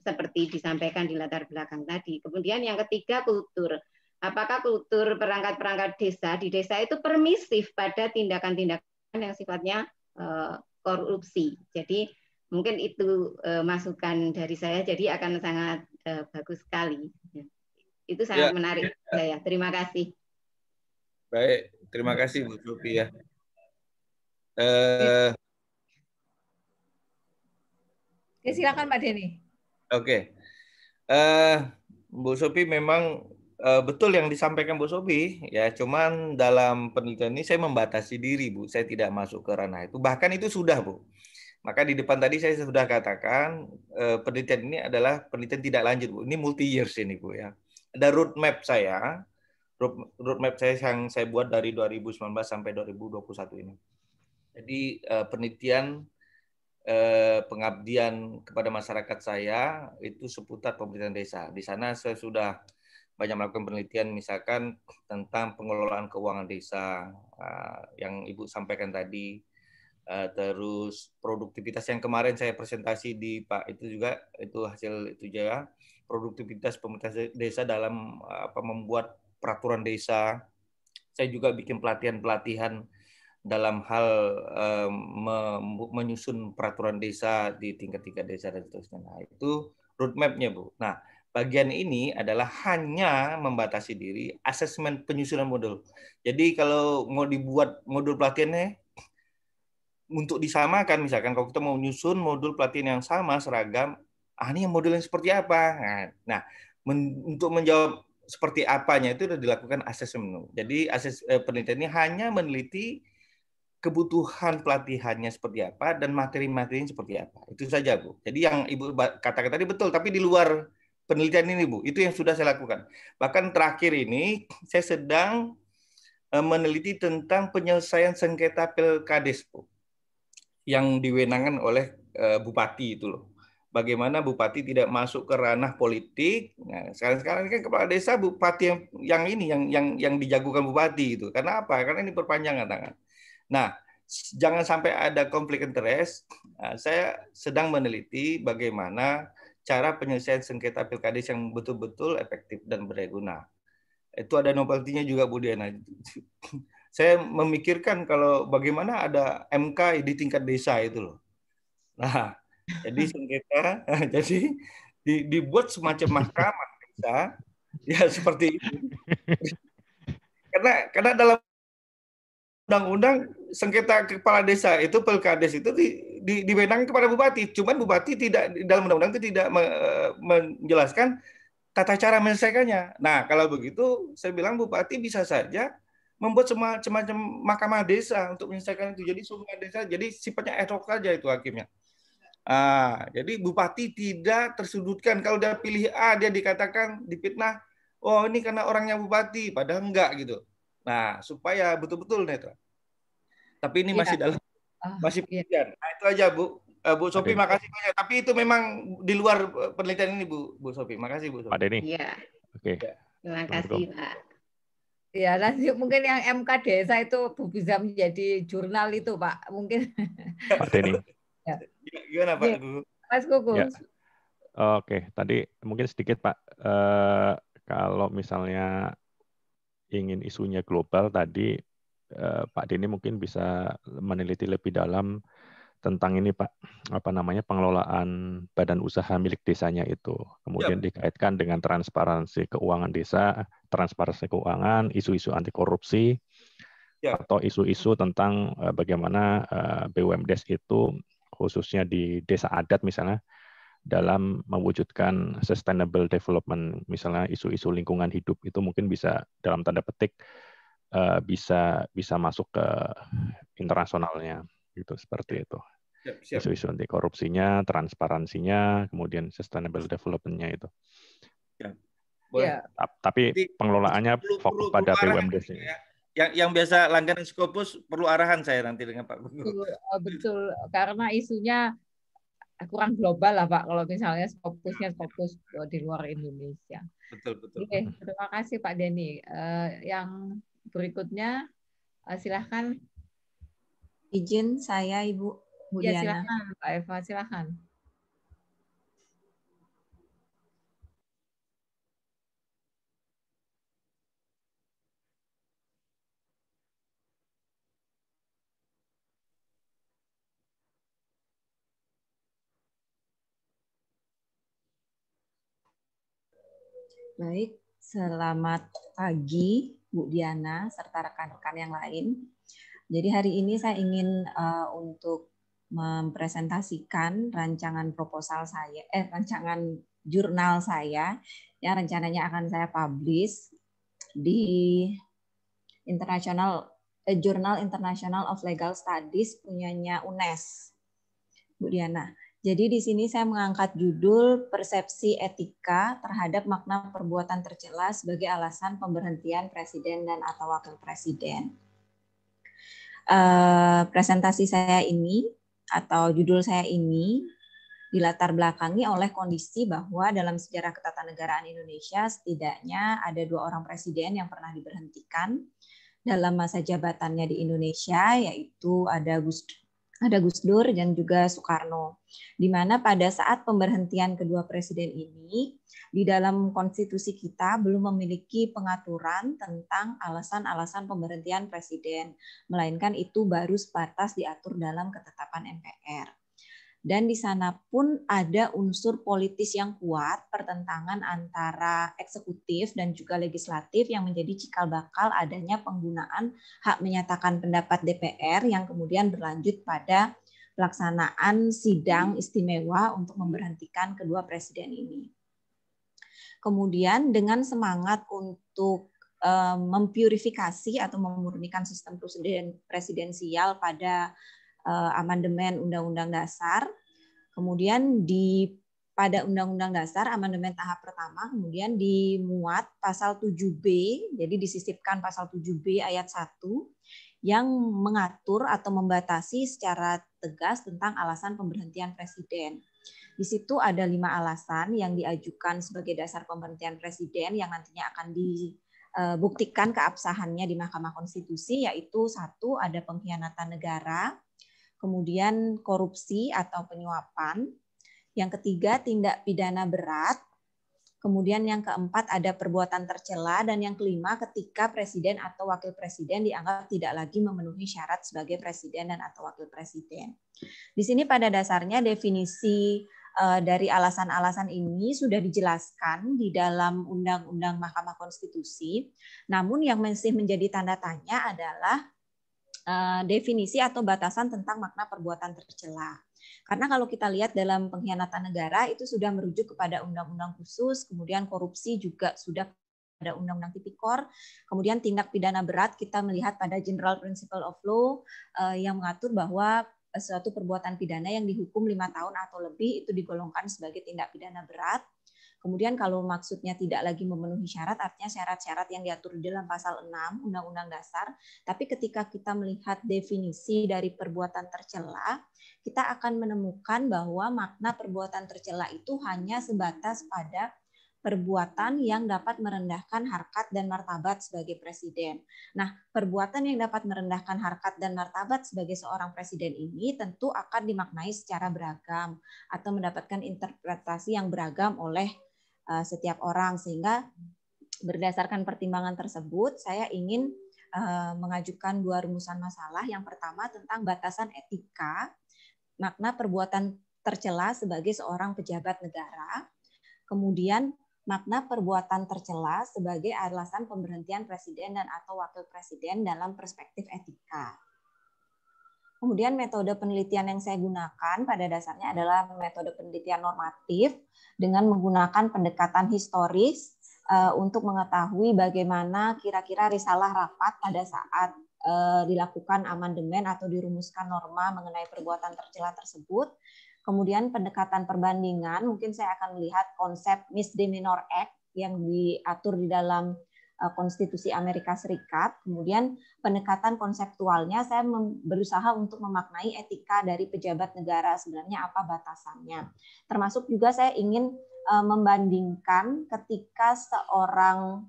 seperti disampaikan di latar belakang tadi. Kemudian yang ketiga kultur apakah kultur perangkat-perangkat desa di desa itu permisif pada tindakan-tindakan yang sifatnya eh, korupsi. Jadi mungkin itu eh, masukan dari saya. Jadi akan sangat eh, bagus sekali. Ya. Itu sangat ya. menarik ya. saya. Terima kasih. Baik, terima kasih Bu Supi ya. Uh, ya silakan Pak Denny. Oke. Okay. uh, Bu Sopi memang Uh, betul yang disampaikan Bu Sobi, ya cuman dalam penelitian ini saya membatasi diri Bu, saya tidak masuk ke ranah itu. Bahkan itu sudah Bu. Maka di depan tadi saya sudah katakan uh, penelitian ini adalah penelitian tidak lanjut bu. Ini multi years ini bu ya. Ada roadmap saya, roadmap saya yang saya buat dari 2019 sampai 2021 ini. Jadi uh, penelitian pengabdian kepada masyarakat saya itu seputar pemerintahan desa. Di sana saya sudah banyak melakukan penelitian misalkan tentang pengelolaan keuangan desa eh, yang Ibu sampaikan tadi eh, terus produktivitas yang kemarin saya presentasi di Pak itu juga itu hasil itu juga produktivitas pemerintah desa dalam eh, apa membuat peraturan desa saya juga bikin pelatihan-pelatihan dalam hal um, menyusun peraturan desa di tingkat-tingkat desa dan seterusnya. Nah, itu roadmapnya, Bu. Nah, bagian ini adalah hanya membatasi diri asesmen penyusunan modul. Jadi kalau mau dibuat modul pelatihannya untuk disamakan misalkan kalau kita mau nyusun modul pelatihan yang sama seragam, ah ini modul yang seperti apa? Nah, nah men untuk menjawab seperti apanya itu sudah dilakukan asesmen. Jadi ases eh, penelitian ini hanya meneliti kebutuhan pelatihannya seperti apa dan materi-materinya seperti apa. Itu saja, Bu. Jadi yang Ibu katakan tadi betul, tapi di luar penelitian ini Bu. Itu yang sudah saya lakukan. Bahkan terakhir ini *clears throat* saya sedang eh, meneliti tentang penyelesaian sengketa pilkades Bu. Yang diwenangkan oleh eh, bupati itu loh. Bagaimana bupati tidak masuk ke ranah politik? Nah, sekarang-sekarang ini kan kepala desa bupati yang, yang ini yang yang yang dijagukan bupati itu. Karena apa? Karena ini perpanjangan tangan. Nah, jangan sampai ada konflik interest. Nah, saya sedang meneliti bagaimana cara penyelesaian sengketa pilkades yang betul-betul efektif dan berguna. Itu ada novelty juga Bu Diana. *laughs* Saya memikirkan kalau bagaimana ada MK di tingkat desa itu loh. Nah, jadi sengketa, *laughs* jadi dibuat semacam mahkamah desa, *laughs* ya seperti itu. karena karena dalam undang-undang sengketa kepala desa itu pilkades itu di, di, diwenang kepada bupati. Cuman bupati tidak dalam undang-undang itu tidak me, eh, menjelaskan tata cara menyelesaikannya. Nah, kalau begitu saya bilang bupati bisa saja membuat semacam mahkamah desa untuk menyelesaikan itu. Jadi semua desa, jadi sifatnya ad hoc saja itu hakimnya. Ah, jadi bupati tidak tersudutkan kalau dia pilih A dia dikatakan dipitnah, oh ini karena orangnya bupati, padahal enggak gitu. Nah, supaya betul-betul netral. Tapi ini ya. masih dalam Ah, masih iya. penelitian. Iya. Nah, itu aja Bu. Uh, Bu Sopi, makasih banyak. Tapi itu memang di luar eh, penelitian ini Bu Bu Sopi. Makasih Bu Sopi. Pak Denny. Iya. Oke. Iya. Terima kasih Pak. Ya, nanti mungkin yang MK Desa itu Bu bisa menjadi jurnal itu, Pak. Mungkin. Pak Denny. ya. Iya, gimana Pak Ya. Mas Ya. Oke, tadi mungkin sedikit Pak. Uh, kalau misalnya ingin isunya global tadi Eh, Pak Dini mungkin bisa meneliti lebih dalam tentang ini Pak apa namanya pengelolaan badan usaha milik desanya itu kemudian yep. dikaitkan dengan transparansi keuangan desa transparansi keuangan isu-isu anti korupsi yep. atau isu-isu tentang eh, bagaimana eh, BUMDes itu khususnya di desa adat misalnya dalam mewujudkan sustainable development misalnya isu-isu lingkungan hidup itu mungkin bisa dalam tanda petik Eh, bisa bisa masuk ke internasionalnya gitu seperti itu isu-isu anti korupsinya transparansinya kemudian sustainable developmentnya itu ya. ya. tapi pengelolaannya perlu, fokus perlu, pada perlu BUMD gitu sih ya. yang yang biasa langganan Skopus perlu arahan saya nanti dengan Pak Gubernur eh, betul, karena isunya kurang global lah Pak kalau misalnya skopusnya fokus di luar Indonesia. Betul betul. Oke, terima kasih Pak Denny. Eh, yang berikutnya uh, eh, silahkan. Izin saya Ibu Budiana. Ya, silahkan Pak Eva, silahkan. Baik, Selamat pagi Bu Diana serta rekan-rekan yang lain. Jadi hari ini saya ingin uh, untuk mempresentasikan rancangan proposal saya, eh rancangan jurnal saya yang rencananya akan saya publish di International eh, Journal International of Legal Studies punyanya UNES. Bu Diana. Jadi di sini saya mengangkat judul persepsi etika terhadap makna perbuatan tercela sebagai alasan pemberhentian presiden dan atau wakil presiden. Uh, presentasi saya ini atau judul saya ini dilatar belakangi oleh kondisi bahwa dalam sejarah ketatanegaraan Indonesia setidaknya ada dua orang presiden yang pernah diberhentikan dalam masa jabatannya di Indonesia yaitu ada Gus ada Gus Dur dan juga Soekarno. Di mana pada saat pemberhentian kedua presiden ini, di dalam konstitusi kita belum memiliki pengaturan tentang alasan-alasan pemberhentian presiden, melainkan itu baru sebatas diatur dalam ketetapan MPR dan di sana pun ada unsur politis yang kuat, pertentangan antara eksekutif dan juga legislatif yang menjadi cikal bakal adanya penggunaan hak menyatakan pendapat DPR yang kemudian berlanjut pada pelaksanaan sidang istimewa untuk memberhentikan kedua presiden ini. Kemudian dengan semangat untuk eh, mempurifikasi atau memurnikan sistem presidensial pada Eh, amandemen Undang-Undang Dasar. Kemudian di pada Undang-Undang Dasar amandemen tahap pertama kemudian dimuat pasal 7B, jadi disisipkan pasal 7B ayat 1 yang mengatur atau membatasi secara tegas tentang alasan pemberhentian presiden. Di situ ada lima alasan yang diajukan sebagai dasar pemberhentian presiden yang nantinya akan dibuktikan eh, keabsahannya di Mahkamah Konstitusi, yaitu satu ada pengkhianatan negara, kemudian korupsi atau penyuapan, yang ketiga tindak pidana berat, kemudian yang keempat ada perbuatan tercela dan yang kelima ketika presiden atau wakil presiden dianggap tidak lagi memenuhi syarat sebagai presiden dan atau wakil presiden. Di sini pada dasarnya definisi eh, dari alasan-alasan ini sudah dijelaskan di dalam Undang-Undang Mahkamah Konstitusi. Namun yang masih menjadi tanda tanya adalah Eh, definisi atau batasan tentang makna perbuatan tercela. Karena kalau kita lihat dalam pengkhianatan negara itu sudah merujuk kepada undang-undang khusus, kemudian korupsi juga sudah pada undang-undang tipikor, kemudian tindak pidana berat kita melihat pada general principle of law eh, yang mengatur bahwa suatu perbuatan pidana yang dihukum lima tahun atau lebih itu digolongkan sebagai tindak pidana berat. Kemudian kalau maksudnya tidak lagi memenuhi syarat, artinya syarat-syarat yang diatur dalam pasal 6 Undang-Undang Dasar, tapi ketika kita melihat definisi dari perbuatan tercela, kita akan menemukan bahwa makna perbuatan tercela itu hanya sebatas pada perbuatan yang dapat merendahkan harkat dan martabat sebagai presiden. Nah, perbuatan yang dapat merendahkan harkat dan martabat sebagai seorang presiden ini tentu akan dimaknai secara beragam atau mendapatkan interpretasi yang beragam oleh Eh, setiap orang sehingga berdasarkan pertimbangan tersebut saya ingin eh, mengajukan dua rumusan masalah. Yang pertama tentang batasan etika makna perbuatan tercela sebagai seorang pejabat negara. Kemudian makna perbuatan tercela sebagai alasan pemberhentian presiden dan atau wakil presiden dalam perspektif etika. Kemudian metode penelitian yang saya gunakan pada dasarnya adalah metode penelitian normatif dengan menggunakan pendekatan historis eh, untuk mengetahui bagaimana kira-kira risalah rapat pada saat eh, dilakukan amandemen atau dirumuskan norma mengenai perbuatan tercela tersebut. Kemudian pendekatan perbandingan, mungkin saya akan melihat konsep misdemeanor act yang diatur di dalam Eh, konstitusi Amerika Serikat. Kemudian pendekatan konseptualnya saya berusaha untuk memaknai etika dari pejabat negara sebenarnya apa batasannya. Termasuk juga saya ingin eh, membandingkan ketika seorang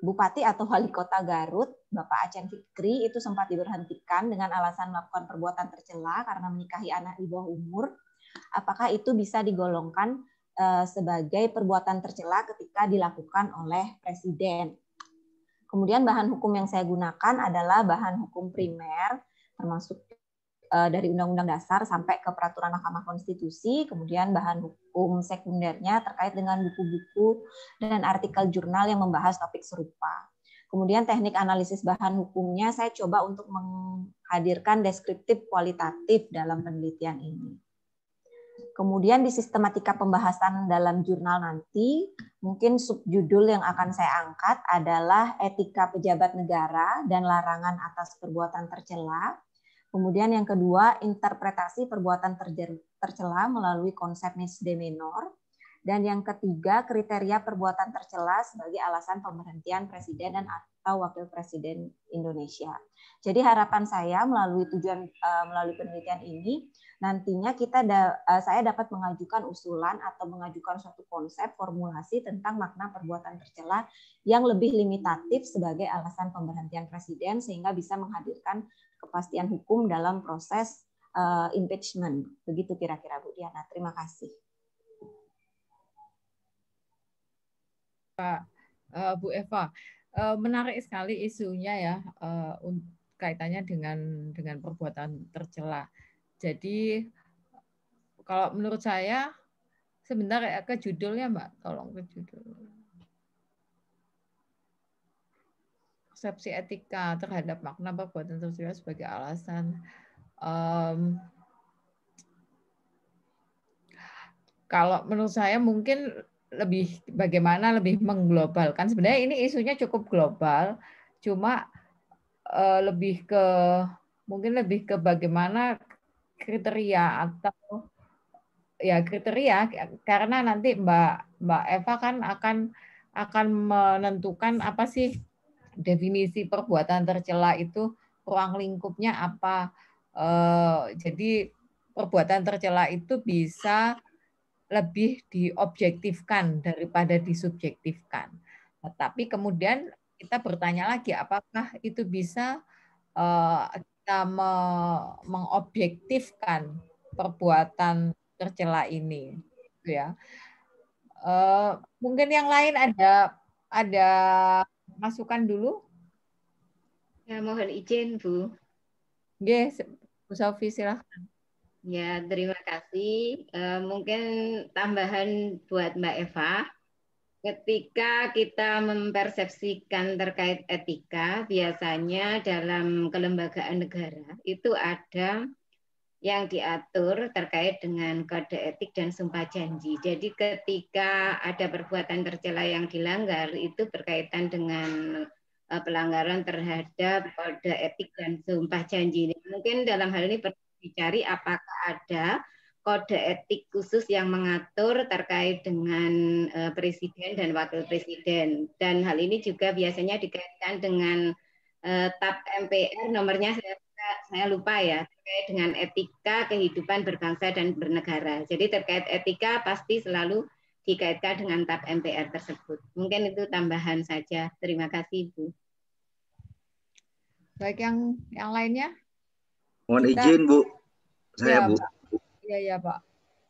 bupati atau wali kota Garut, Bapak Achen Fikri itu sempat diberhentikan dengan alasan melakukan perbuatan tercela karena menikahi anak di bawah umur. Apakah itu bisa digolongkan Eh, sebagai perbuatan tercela ketika dilakukan oleh presiden. Kemudian bahan hukum yang saya gunakan adalah bahan hukum primer termasuk eh, dari Undang-Undang Dasar sampai ke Peraturan Mahkamah Konstitusi, kemudian bahan hukum sekundernya terkait dengan buku-buku dan artikel jurnal yang membahas topik serupa. Kemudian teknik analisis bahan hukumnya saya coba untuk menghadirkan deskriptif kualitatif dalam penelitian ini. Kemudian di sistematika pembahasan dalam jurnal nanti, mungkin subjudul yang akan saya angkat adalah etika pejabat negara dan larangan atas perbuatan tercela. Kemudian yang kedua, interpretasi perbuatan tercela melalui konsep nis de menor. Dan yang ketiga, kriteria perbuatan tercela sebagai alasan pemberhentian presiden dan atau wakil presiden Indonesia. Jadi harapan saya melalui tujuan eh, melalui penelitian ini nantinya kita da, eh, saya dapat mengajukan usulan atau mengajukan suatu konsep formulasi tentang makna perbuatan tercela yang lebih limitatif sebagai alasan pemberhentian presiden sehingga bisa menghadirkan kepastian hukum dalam proses uh, impeachment. Begitu kira-kira Bu Diana. Terima kasih. Pak uh, Bu Eva, uh, menarik sekali isunya ya uh, kaitannya dengan dengan perbuatan tercela. Jadi kalau menurut saya sebentar ya ke judulnya Mbak, tolong ke judul. Persepsi etika terhadap makna perbuatan sosial sebagai alasan um, kalau menurut saya mungkin lebih bagaimana lebih mengglobalkan sebenarnya ini isunya cukup global cuma uh, lebih ke mungkin lebih ke bagaimana kriteria atau ya kriteria karena nanti Mbak Mbak Eva kan akan akan menentukan apa sih definisi perbuatan tercela itu ruang lingkupnya apa eh, jadi perbuatan tercela itu bisa lebih diobjektifkan daripada disubjektifkan. tetapi kemudian kita bertanya lagi apakah itu bisa eh, kita me mengobjektifkan perbuatan tercela ini, gitu ya. Uh, mungkin yang lain ada ada masukan dulu? Ya, mohon izin Bu. Yes, Bu Sofi silahkan. Ya, terima kasih. Uh, mungkin tambahan buat Mbak Eva Ketika kita mempersepsikan terkait etika, biasanya dalam kelembagaan negara itu ada yang diatur terkait dengan kode etik dan sumpah janji. Jadi ketika ada perbuatan tercela yang dilanggar itu berkaitan dengan e, pelanggaran terhadap kode etik dan sumpah janji. Mungkin dalam hal ini perlu dicari apakah ada kode etik khusus yang mengatur terkait dengan eh, presiden dan wakil presiden. Dan hal ini juga biasanya dikaitkan dengan uh, TAP MPR nomornya saya saya lupa ya terkait dengan etika kehidupan berbangsa dan bernegara. Jadi terkait etika pasti selalu dikaitkan dengan TAP MPR tersebut. Mungkin itu tambahan saja. Terima kasih Bu. Baik yang yang lainnya. Mohon izin Bu. Saya ya, Bu. Pak. Iya, iya, Pak.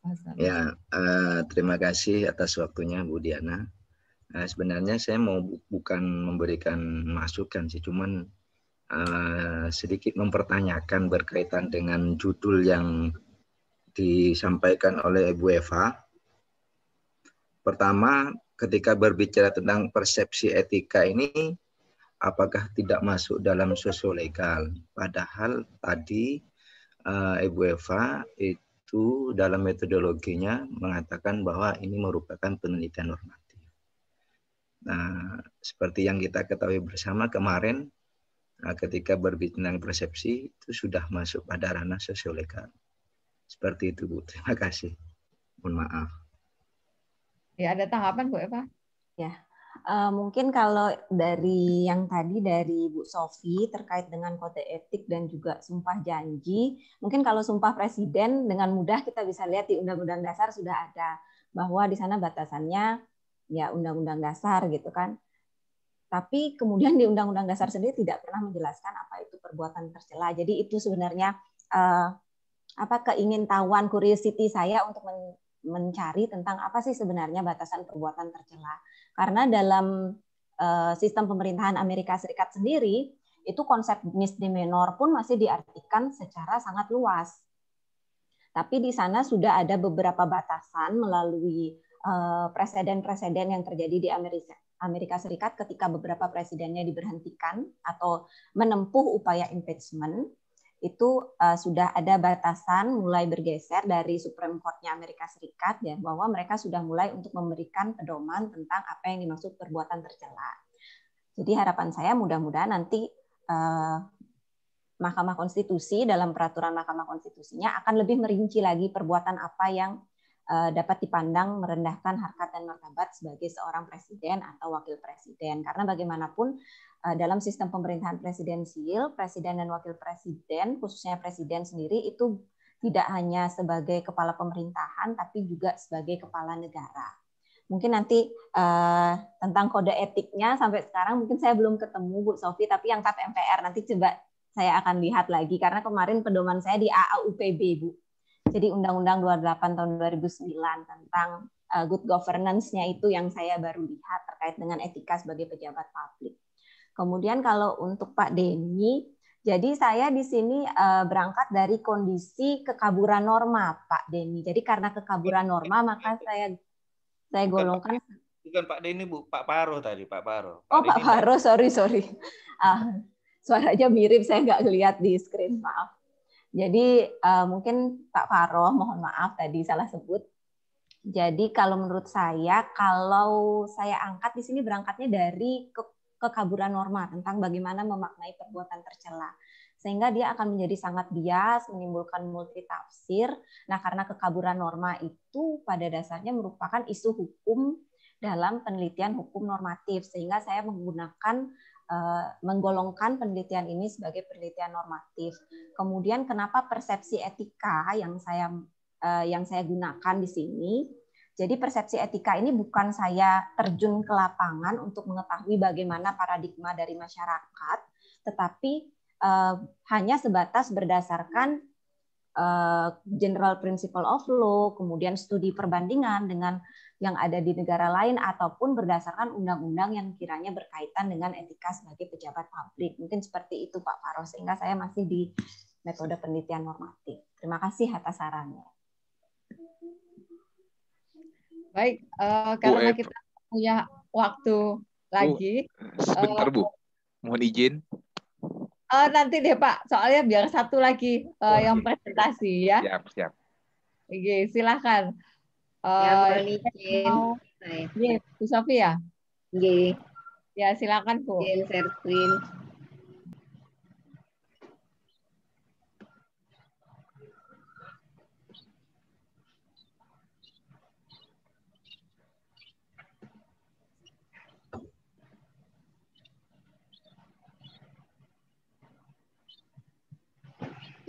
Hasan. Ya, uh, terima kasih atas waktunya Bu Diana. Uh, sebenarnya saya mau bu bukan memberikan masukan sih, cuman uh, sedikit mempertanyakan berkaitan dengan judul yang disampaikan oleh Ibu Eva. Pertama, ketika berbicara tentang persepsi etika ini, apakah tidak masuk dalam legal? Padahal tadi uh, Ibu Eva itu itu dalam metodologinya mengatakan bahwa ini merupakan penelitian normatif. Nah, seperti yang kita ketahui bersama kemarin nah, ketika berbicara persepsi itu sudah masuk pada ranah sosiolegal. Seperti itu Bu. Terima kasih. Mohon maaf. Ya, ada tanggapan Bu Eva? Ya, Eh, mungkin kalau dari yang tadi dari Bu Sofi terkait dengan kode etik dan juga sumpah janji, mungkin kalau sumpah presiden dengan mudah kita bisa lihat di Undang-Undang Dasar sudah ada bahwa di sana batasannya ya Undang-Undang Dasar gitu kan. Tapi kemudian di Undang-Undang Dasar sendiri tidak pernah menjelaskan apa itu perbuatan tercela. Jadi itu sebenarnya uh, apa keingintahuan curiosity saya untuk mencari tentang apa sih sebenarnya batasan perbuatan tercela. Karena dalam uh, sistem pemerintahan Amerika Serikat sendiri itu konsep misdemeanor pun masih diartikan secara sangat luas. Tapi di sana sudah ada beberapa batasan melalui eh, presiden-presiden uh, yang terjadi di Amerika Amerika Serikat ketika beberapa presidennya diberhentikan atau menempuh upaya impeachment itu uh, sudah ada batasan mulai bergeser dari Supreme Court-nya Amerika Serikat ya bahwa mereka sudah mulai untuk memberikan pedoman tentang apa yang dimaksud perbuatan tercela. Jadi harapan saya mudah-mudahan nanti uh, Mahkamah Konstitusi dalam peraturan Mahkamah Konstitusinya akan lebih merinci lagi perbuatan apa yang Eh, dapat dipandang merendahkan harkat dan martabat sebagai seorang presiden atau wakil presiden. Karena bagaimanapun eh, dalam sistem pemerintahan presidensil, presiden dan wakil presiden, khususnya presiden sendiri itu tidak hanya sebagai kepala pemerintahan tapi juga sebagai kepala negara. Mungkin nanti uh, tentang kode etiknya sampai sekarang mungkin saya belum ketemu Bu Sofi tapi yang KPMPR nanti coba saya akan lihat lagi karena kemarin pedoman saya di AAUPB Bu jadi Undang-Undang 28 tahun 2009 tentang uh, good governance-nya itu yang saya baru lihat terkait dengan etika sebagai pejabat publik. Kemudian kalau untuk Pak Denny, jadi saya di sini uh, berangkat dari kondisi kekaburan norma, Pak Denny. Jadi karena kekaburan norma maka saya saya golongkan bukan Pak Denny bu Pak Paro tadi Pak Paro Pak oh Pak Paro sorry sorry Uh, suaranya mirip saya nggak lihat di screen maaf jadi uh, mungkin Pak Faroh, mohon maaf tadi salah sebut. Jadi kalau menurut saya, kalau saya angkat di sini berangkatnya dari ke kekaburan norma tentang bagaimana memaknai perbuatan tercela sehingga dia akan menjadi sangat bias, menimbulkan multi tafsir. Nah, karena kekaburan norma itu pada dasarnya merupakan isu hukum dalam penelitian hukum normatif, sehingga saya menggunakan Eh, menggolongkan penelitian ini sebagai penelitian normatif. Kemudian kenapa persepsi etika yang saya eh, yang saya gunakan di sini? Jadi persepsi etika ini bukan saya terjun ke lapangan untuk mengetahui bagaimana paradigma dari masyarakat, tetapi eh, hanya sebatas berdasarkan general principle of law, kemudian studi perbandingan dengan yang ada di negara lain ataupun berdasarkan undang-undang yang kiranya berkaitan dengan etika sebagai pejabat publik. Mungkin seperti itu Pak Paro, sehingga saya masih di metode penelitian normatif. Terima kasih atas sarannya. Baik, uh, karena Bu, eh, kita punya waktu lagi. Bu, sebentar eh, Bu, mohon izin. Uh, nanti deh Pak, soalnya biar satu lagi uh, oh, yang presentasi ya. Siap, siap. Oke, silakan ya, eh, Bu Sofi ya? Ya, silakan Bu.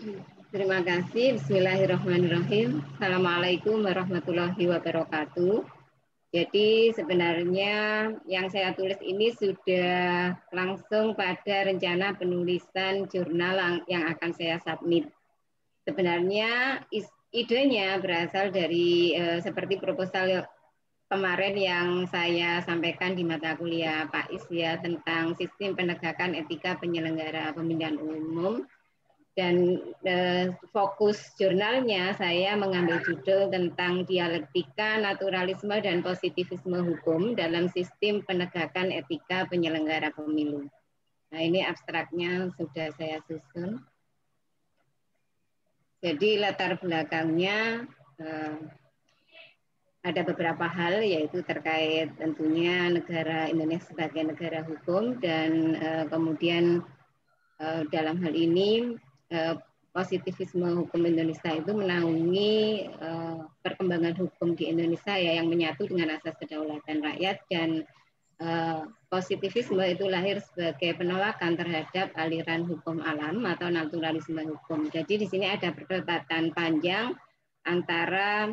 Thank you. Terima kasih. Bismillahirrahmanirrahim. Assalamualaikum warahmatullahi wabarakatuh. Jadi sebenarnya yang saya tulis ini sudah langsung pada rencana penulisan jurnal yang akan saya submit. Sebenarnya idenya berasal dari eh, seperti proposal kemarin yang saya sampaikan di mata kuliah Pak Isya tentang sistem penegakan etika penyelenggara pemilihan umum dan eh, fokus jurnalnya saya mengambil judul tentang dialektika naturalisme dan positivisme hukum dalam sistem penegakan etika penyelenggara pemilu. Nah, ini abstraknya sudah saya susun. Jadi latar belakangnya eh, ada beberapa hal yaitu terkait tentunya negara Indonesia sebagai negara hukum dan eh, kemudian eh, dalam hal ini Eh, positivisme hukum Indonesia itu menaungi eh, perkembangan hukum di Indonesia ya yang menyatu dengan asas kedaulatan rakyat dan eh, positivisme itu lahir sebagai penolakan terhadap aliran hukum alam atau naturalisme hukum. Jadi di sini ada perdebatan panjang antara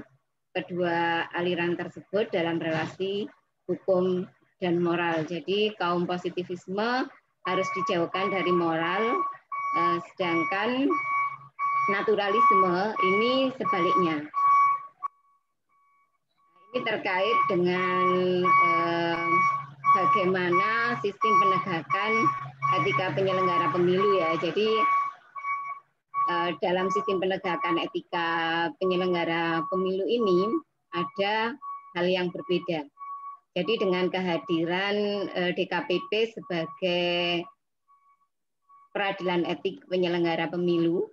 kedua aliran tersebut dalam relasi hukum dan moral. Jadi kaum positivisme harus dijauhkan dari moral Eh, sedangkan naturalisme ini sebaliknya. Ini terkait dengan eh, bagaimana sistem penegakan etika penyelenggara pemilu ya. Jadi eh, dalam sistem penegakan etika penyelenggara pemilu ini ada hal yang berbeda. Jadi dengan kehadiran eh, DKPP sebagai peradilan etik penyelenggara pemilu.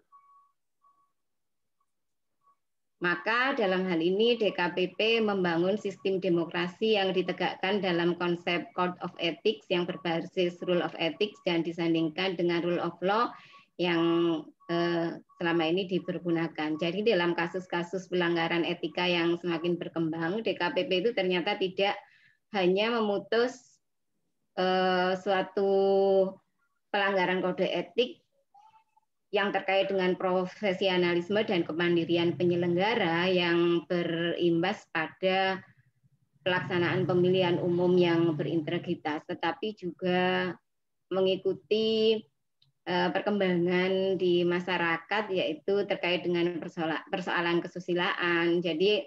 Maka dalam hal ini DKPP membangun sistem demokrasi yang ditegakkan dalam konsep Code of Ethics yang berbasis Rule of Ethics dan disandingkan dengan Rule of Law yang eh, selama ini dipergunakan. Jadi dalam kasus-kasus pelanggaran etika yang semakin berkembang, DKPP itu ternyata tidak hanya memutus eh, suatu pelanggaran kode etik yang terkait dengan profesionalisme dan kemandirian penyelenggara yang berimbas pada pelaksanaan pemilihan umum yang berintegritas, tetapi juga mengikuti eh, perkembangan di masyarakat yaitu terkait dengan persoalan kesusilaan. Jadi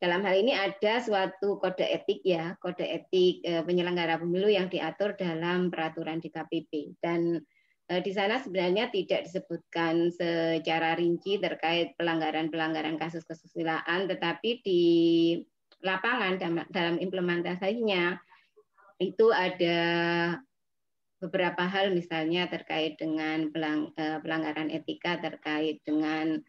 dalam hal ini ada suatu kode etik ya, kode etik e, penyelenggara pemilu yang diatur dalam peraturan DKPP dan e, di sana sebenarnya tidak disebutkan secara rinci terkait pelanggaran-pelanggaran kasus kesusilaan, tetapi di lapangan dalam implementasinya itu ada beberapa hal misalnya terkait dengan e, pelanggaran etika terkait dengan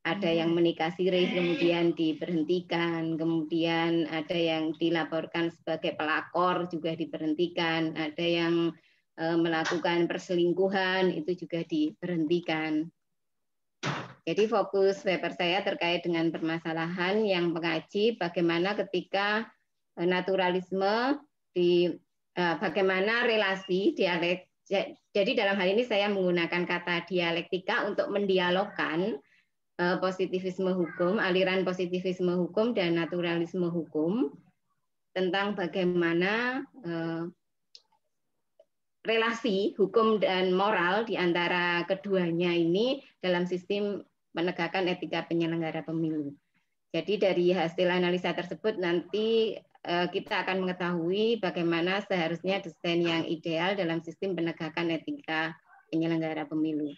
ada yang menikah siri kemudian diberhentikan, kemudian ada yang dilaporkan sebagai pelakor juga diberhentikan, ada yang e, melakukan perselingkuhan itu juga diberhentikan. Jadi fokus paper saya terkait dengan permasalahan yang mengaji bagaimana ketika e, naturalisme di e, bagaimana relasi dialek jadi dalam hal ini saya menggunakan kata dialektika untuk mendialogkan Eh, positivisme hukum, aliran positivisme hukum dan naturalisme hukum tentang bagaimana eh, relasi hukum dan moral di antara keduanya ini dalam sistem penegakan etika penyelenggara pemilu. Jadi dari hasil analisa tersebut nanti eh, kita akan mengetahui bagaimana seharusnya desain yang ideal dalam sistem penegakan etika penyelenggara pemilu.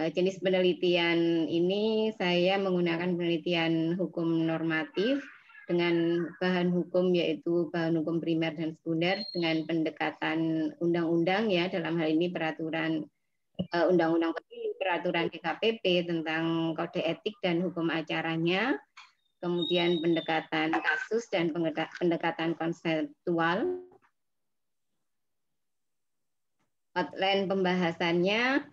Eh, jenis penelitian ini saya menggunakan penelitian hukum normatif dengan bahan hukum yaitu bahan hukum primer dan sekunder dengan pendekatan undang-undang ya dalam hal ini peraturan eh, undang-undang pemilu, peraturan DKPP tentang kode etik dan hukum acaranya, kemudian pendekatan kasus dan pendekatan konseptual. Outline pembahasannya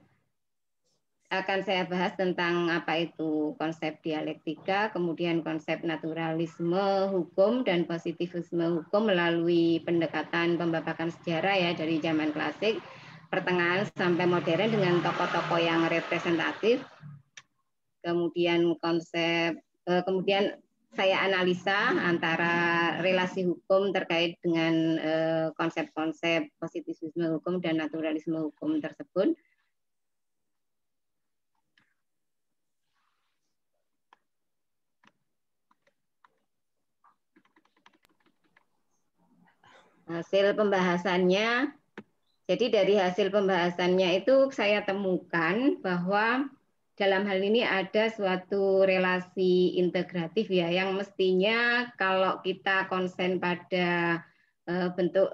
akan saya bahas tentang apa itu konsep dialektika, kemudian konsep naturalisme hukum dan positivisme hukum melalui pendekatan pembabakan sejarah ya dari zaman klasik, pertengahan sampai modern dengan tokoh-tokoh yang representatif. Kemudian konsep eh, kemudian saya analisa antara relasi hukum terkait dengan eh, konsep-konsep positivisme hukum dan naturalisme hukum tersebut hasil pembahasannya. Jadi dari hasil pembahasannya itu saya temukan bahwa dalam hal ini ada suatu relasi integratif ya yang mestinya kalau kita konsen pada eh, bentuk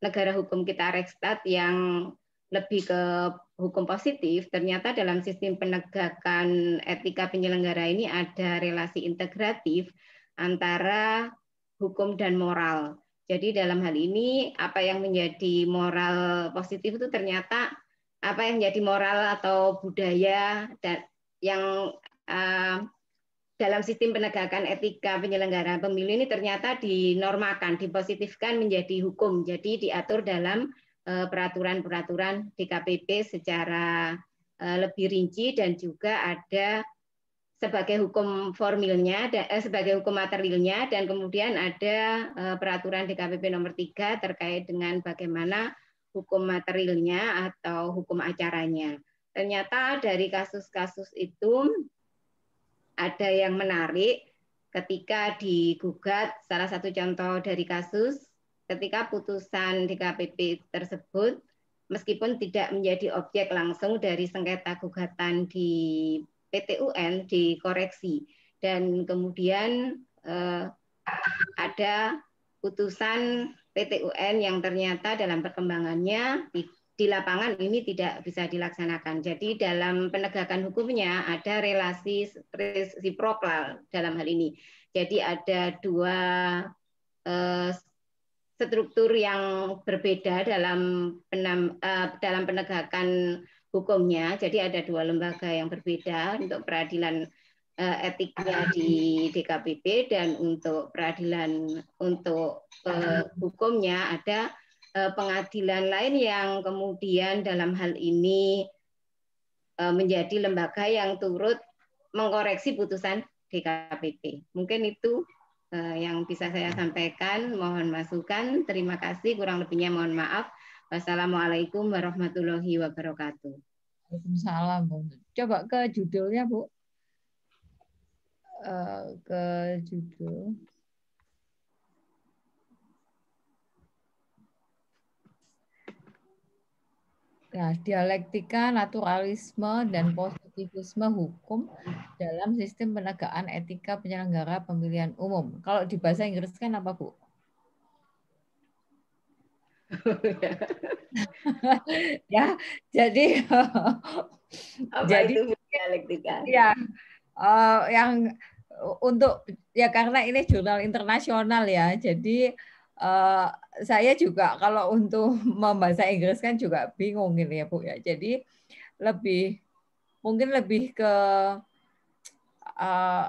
negara hukum kita Rekstat yang lebih ke hukum positif, ternyata dalam sistem penegakan etika penyelenggara ini ada relasi integratif antara hukum dan moral. Jadi dalam hal ini apa yang menjadi moral positif itu ternyata apa yang menjadi moral atau budaya dan yang uh, dalam sistem penegakan etika penyelenggaraan pemilu ini ternyata dinormakan, dipositifkan menjadi hukum. Jadi diatur dalam eh, peraturan-peraturan DKPP secara eh, lebih rinci dan juga ada sebagai hukum formilnya eh, sebagai hukum materialnya dan kemudian ada eh, peraturan DKPP nomor 3 terkait dengan bagaimana hukum materialnya atau hukum acaranya. Ternyata dari kasus-kasus itu ada yang menarik ketika digugat salah satu contoh dari kasus ketika putusan DKPP tersebut meskipun tidak menjadi objek langsung dari sengketa gugatan di PTUN dikoreksi dan kemudian eh, ada putusan PTUN yang ternyata dalam perkembangannya di, di lapangan ini tidak bisa dilaksanakan. Jadi dalam penegakan hukumnya ada relasi reciprocal dalam hal ini. Jadi ada dua eh, struktur yang berbeda dalam penam, eh, dalam penegakan hukumnya. Jadi ada dua lembaga yang berbeda untuk peradilan eh, etiknya di DKPP dan untuk peradilan untuk eh, hukumnya ada eh, pengadilan lain yang kemudian dalam hal ini menjadi lembaga yang turut mengkoreksi putusan DKPP. Mungkin itu yang bisa saya sampaikan. Mohon masukan. Terima kasih. Kurang lebihnya mohon maaf. Wassalamualaikum warahmatullahi wabarakatuh. Waalaikumsalam. Coba ke judulnya, Bu. Eh, ke judul. Nah, dialektika, naturalisme, dan positivisme hukum dalam sistem penegakan etika penyelenggara pemilihan umum. Kalau di bahasa Inggris kan apa, Bu? *laughs* ya, jadi Apa *laughs* jadi itu dialektika. Ya, uh, eh, yang untuk ya karena ini jurnal internasional ya, jadi uh, saya juga kalau untuk *laughs* membaca Inggris kan juga bingung ini ya bu ya, jadi lebih mungkin lebih ke uh,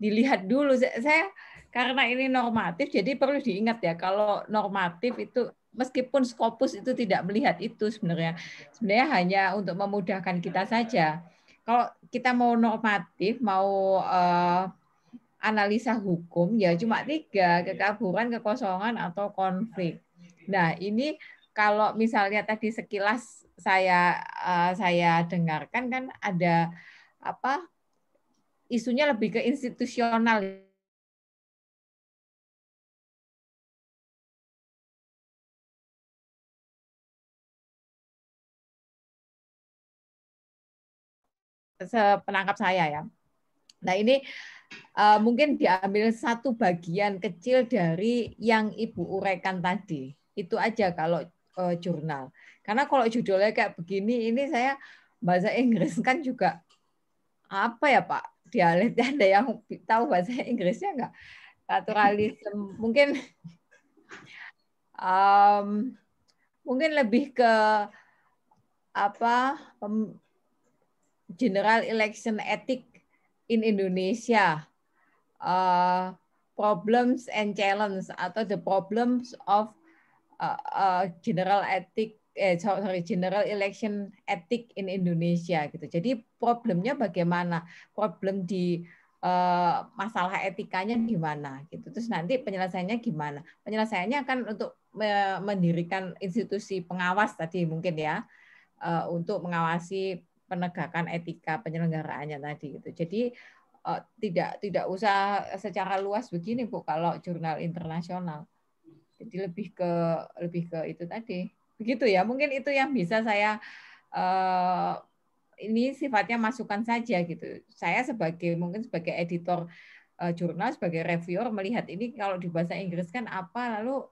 dilihat dulu saya karena ini normatif, jadi perlu diingat ya kalau normatif itu meskipun skopus itu tidak melihat itu sebenarnya, sebenarnya hanya untuk memudahkan kita saja. Kalau kita mau normatif, mau uh, analisa hukum, ya cuma tiga, iya. kekaburan, kekosongan, atau konflik. Nah ini kalau misalnya tadi sekilas saya uh, saya dengarkan kan ada apa isunya lebih ke institusional sepenangkap saya ya. Nah ini uh, mungkin diambil satu bagian kecil dari yang ibu uraikan tadi. Itu aja kalau uh, jurnal. Karena kalau judulnya kayak begini, ini saya bahasa Inggris kan juga apa ya Pak dialeknya *laughs* ada yang tahu bahasa Inggrisnya nggak? Naturalisme mungkin um, mungkin lebih ke apa General Election Ethic in Indonesia, uh, Problems and challenges atau The Problems of uh, uh, General Ethic eh, sorry General Election Ethic in Indonesia gitu. Jadi problemnya bagaimana? Problem di uh, masalah etikanya gimana gitu. Terus nanti penyelesaiannya gimana? Penyelesaiannya akan untuk mendirikan institusi pengawas tadi mungkin ya uh, untuk mengawasi penegakan etika penyelenggaraannya tadi gitu. Jadi eh, tidak tidak usah secara luas begini Bu kalau jurnal internasional. Jadi lebih ke lebih ke itu tadi. Begitu ya. Mungkin itu yang bisa saya eh, ini sifatnya masukan saja gitu. Saya sebagai mungkin sebagai editor eh, jurnal sebagai reviewer melihat ini kalau di bahasa Inggris kan apa lalu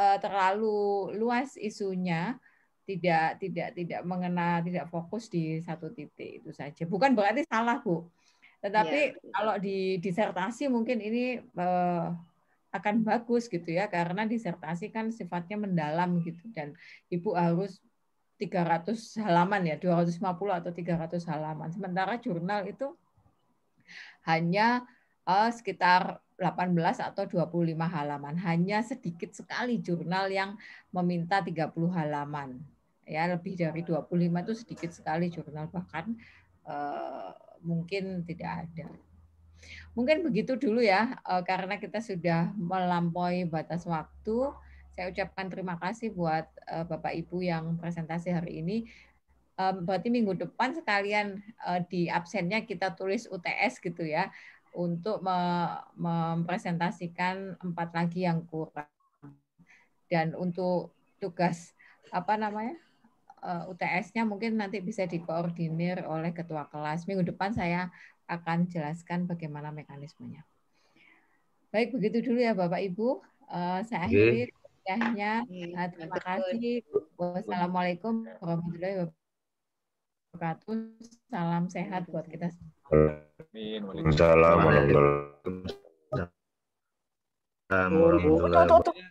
terlalu luas isunya tidak tidak tidak mengena tidak fokus di satu titik itu saja bukan berarti salah bu tetapi yeah. kalau di disertasi mungkin ini uh, akan bagus gitu ya karena disertasi kan sifatnya mendalam gitu dan ibu harus 300 halaman ya 250 atau 300 halaman sementara jurnal itu hanya uh, sekitar 18 atau 25 halaman. Hanya sedikit sekali jurnal yang meminta 30 halaman ya lebih dari 25 itu sedikit sekali jurnal bahkan eh, mungkin tidak ada. Mungkin begitu dulu ya eh, karena kita sudah melampaui batas waktu. Saya ucapkan terima kasih buat eh, Bapak Ibu yang presentasi hari ini. berarti minggu depan sekalian di absennya kita tulis UTS gitu ya untuk mempresentasikan empat lagi yang kurang dan untuk tugas apa namanya Eh, UTS-nya mungkin nanti bisa dikoordinir oleh ketua kelas. Minggu depan saya akan jelaskan bagaimana mekanismenya. Baik, begitu dulu ya Bapak Ibu. Uh, saya iya. akhiri kuliahnya. Iya, eh, terima kasih. Wassalamualaikum warahmatullahi wabarakatuh. Salam sehat buat kita semua. Waalaikumsalam warahmatullahi wabarakatuh.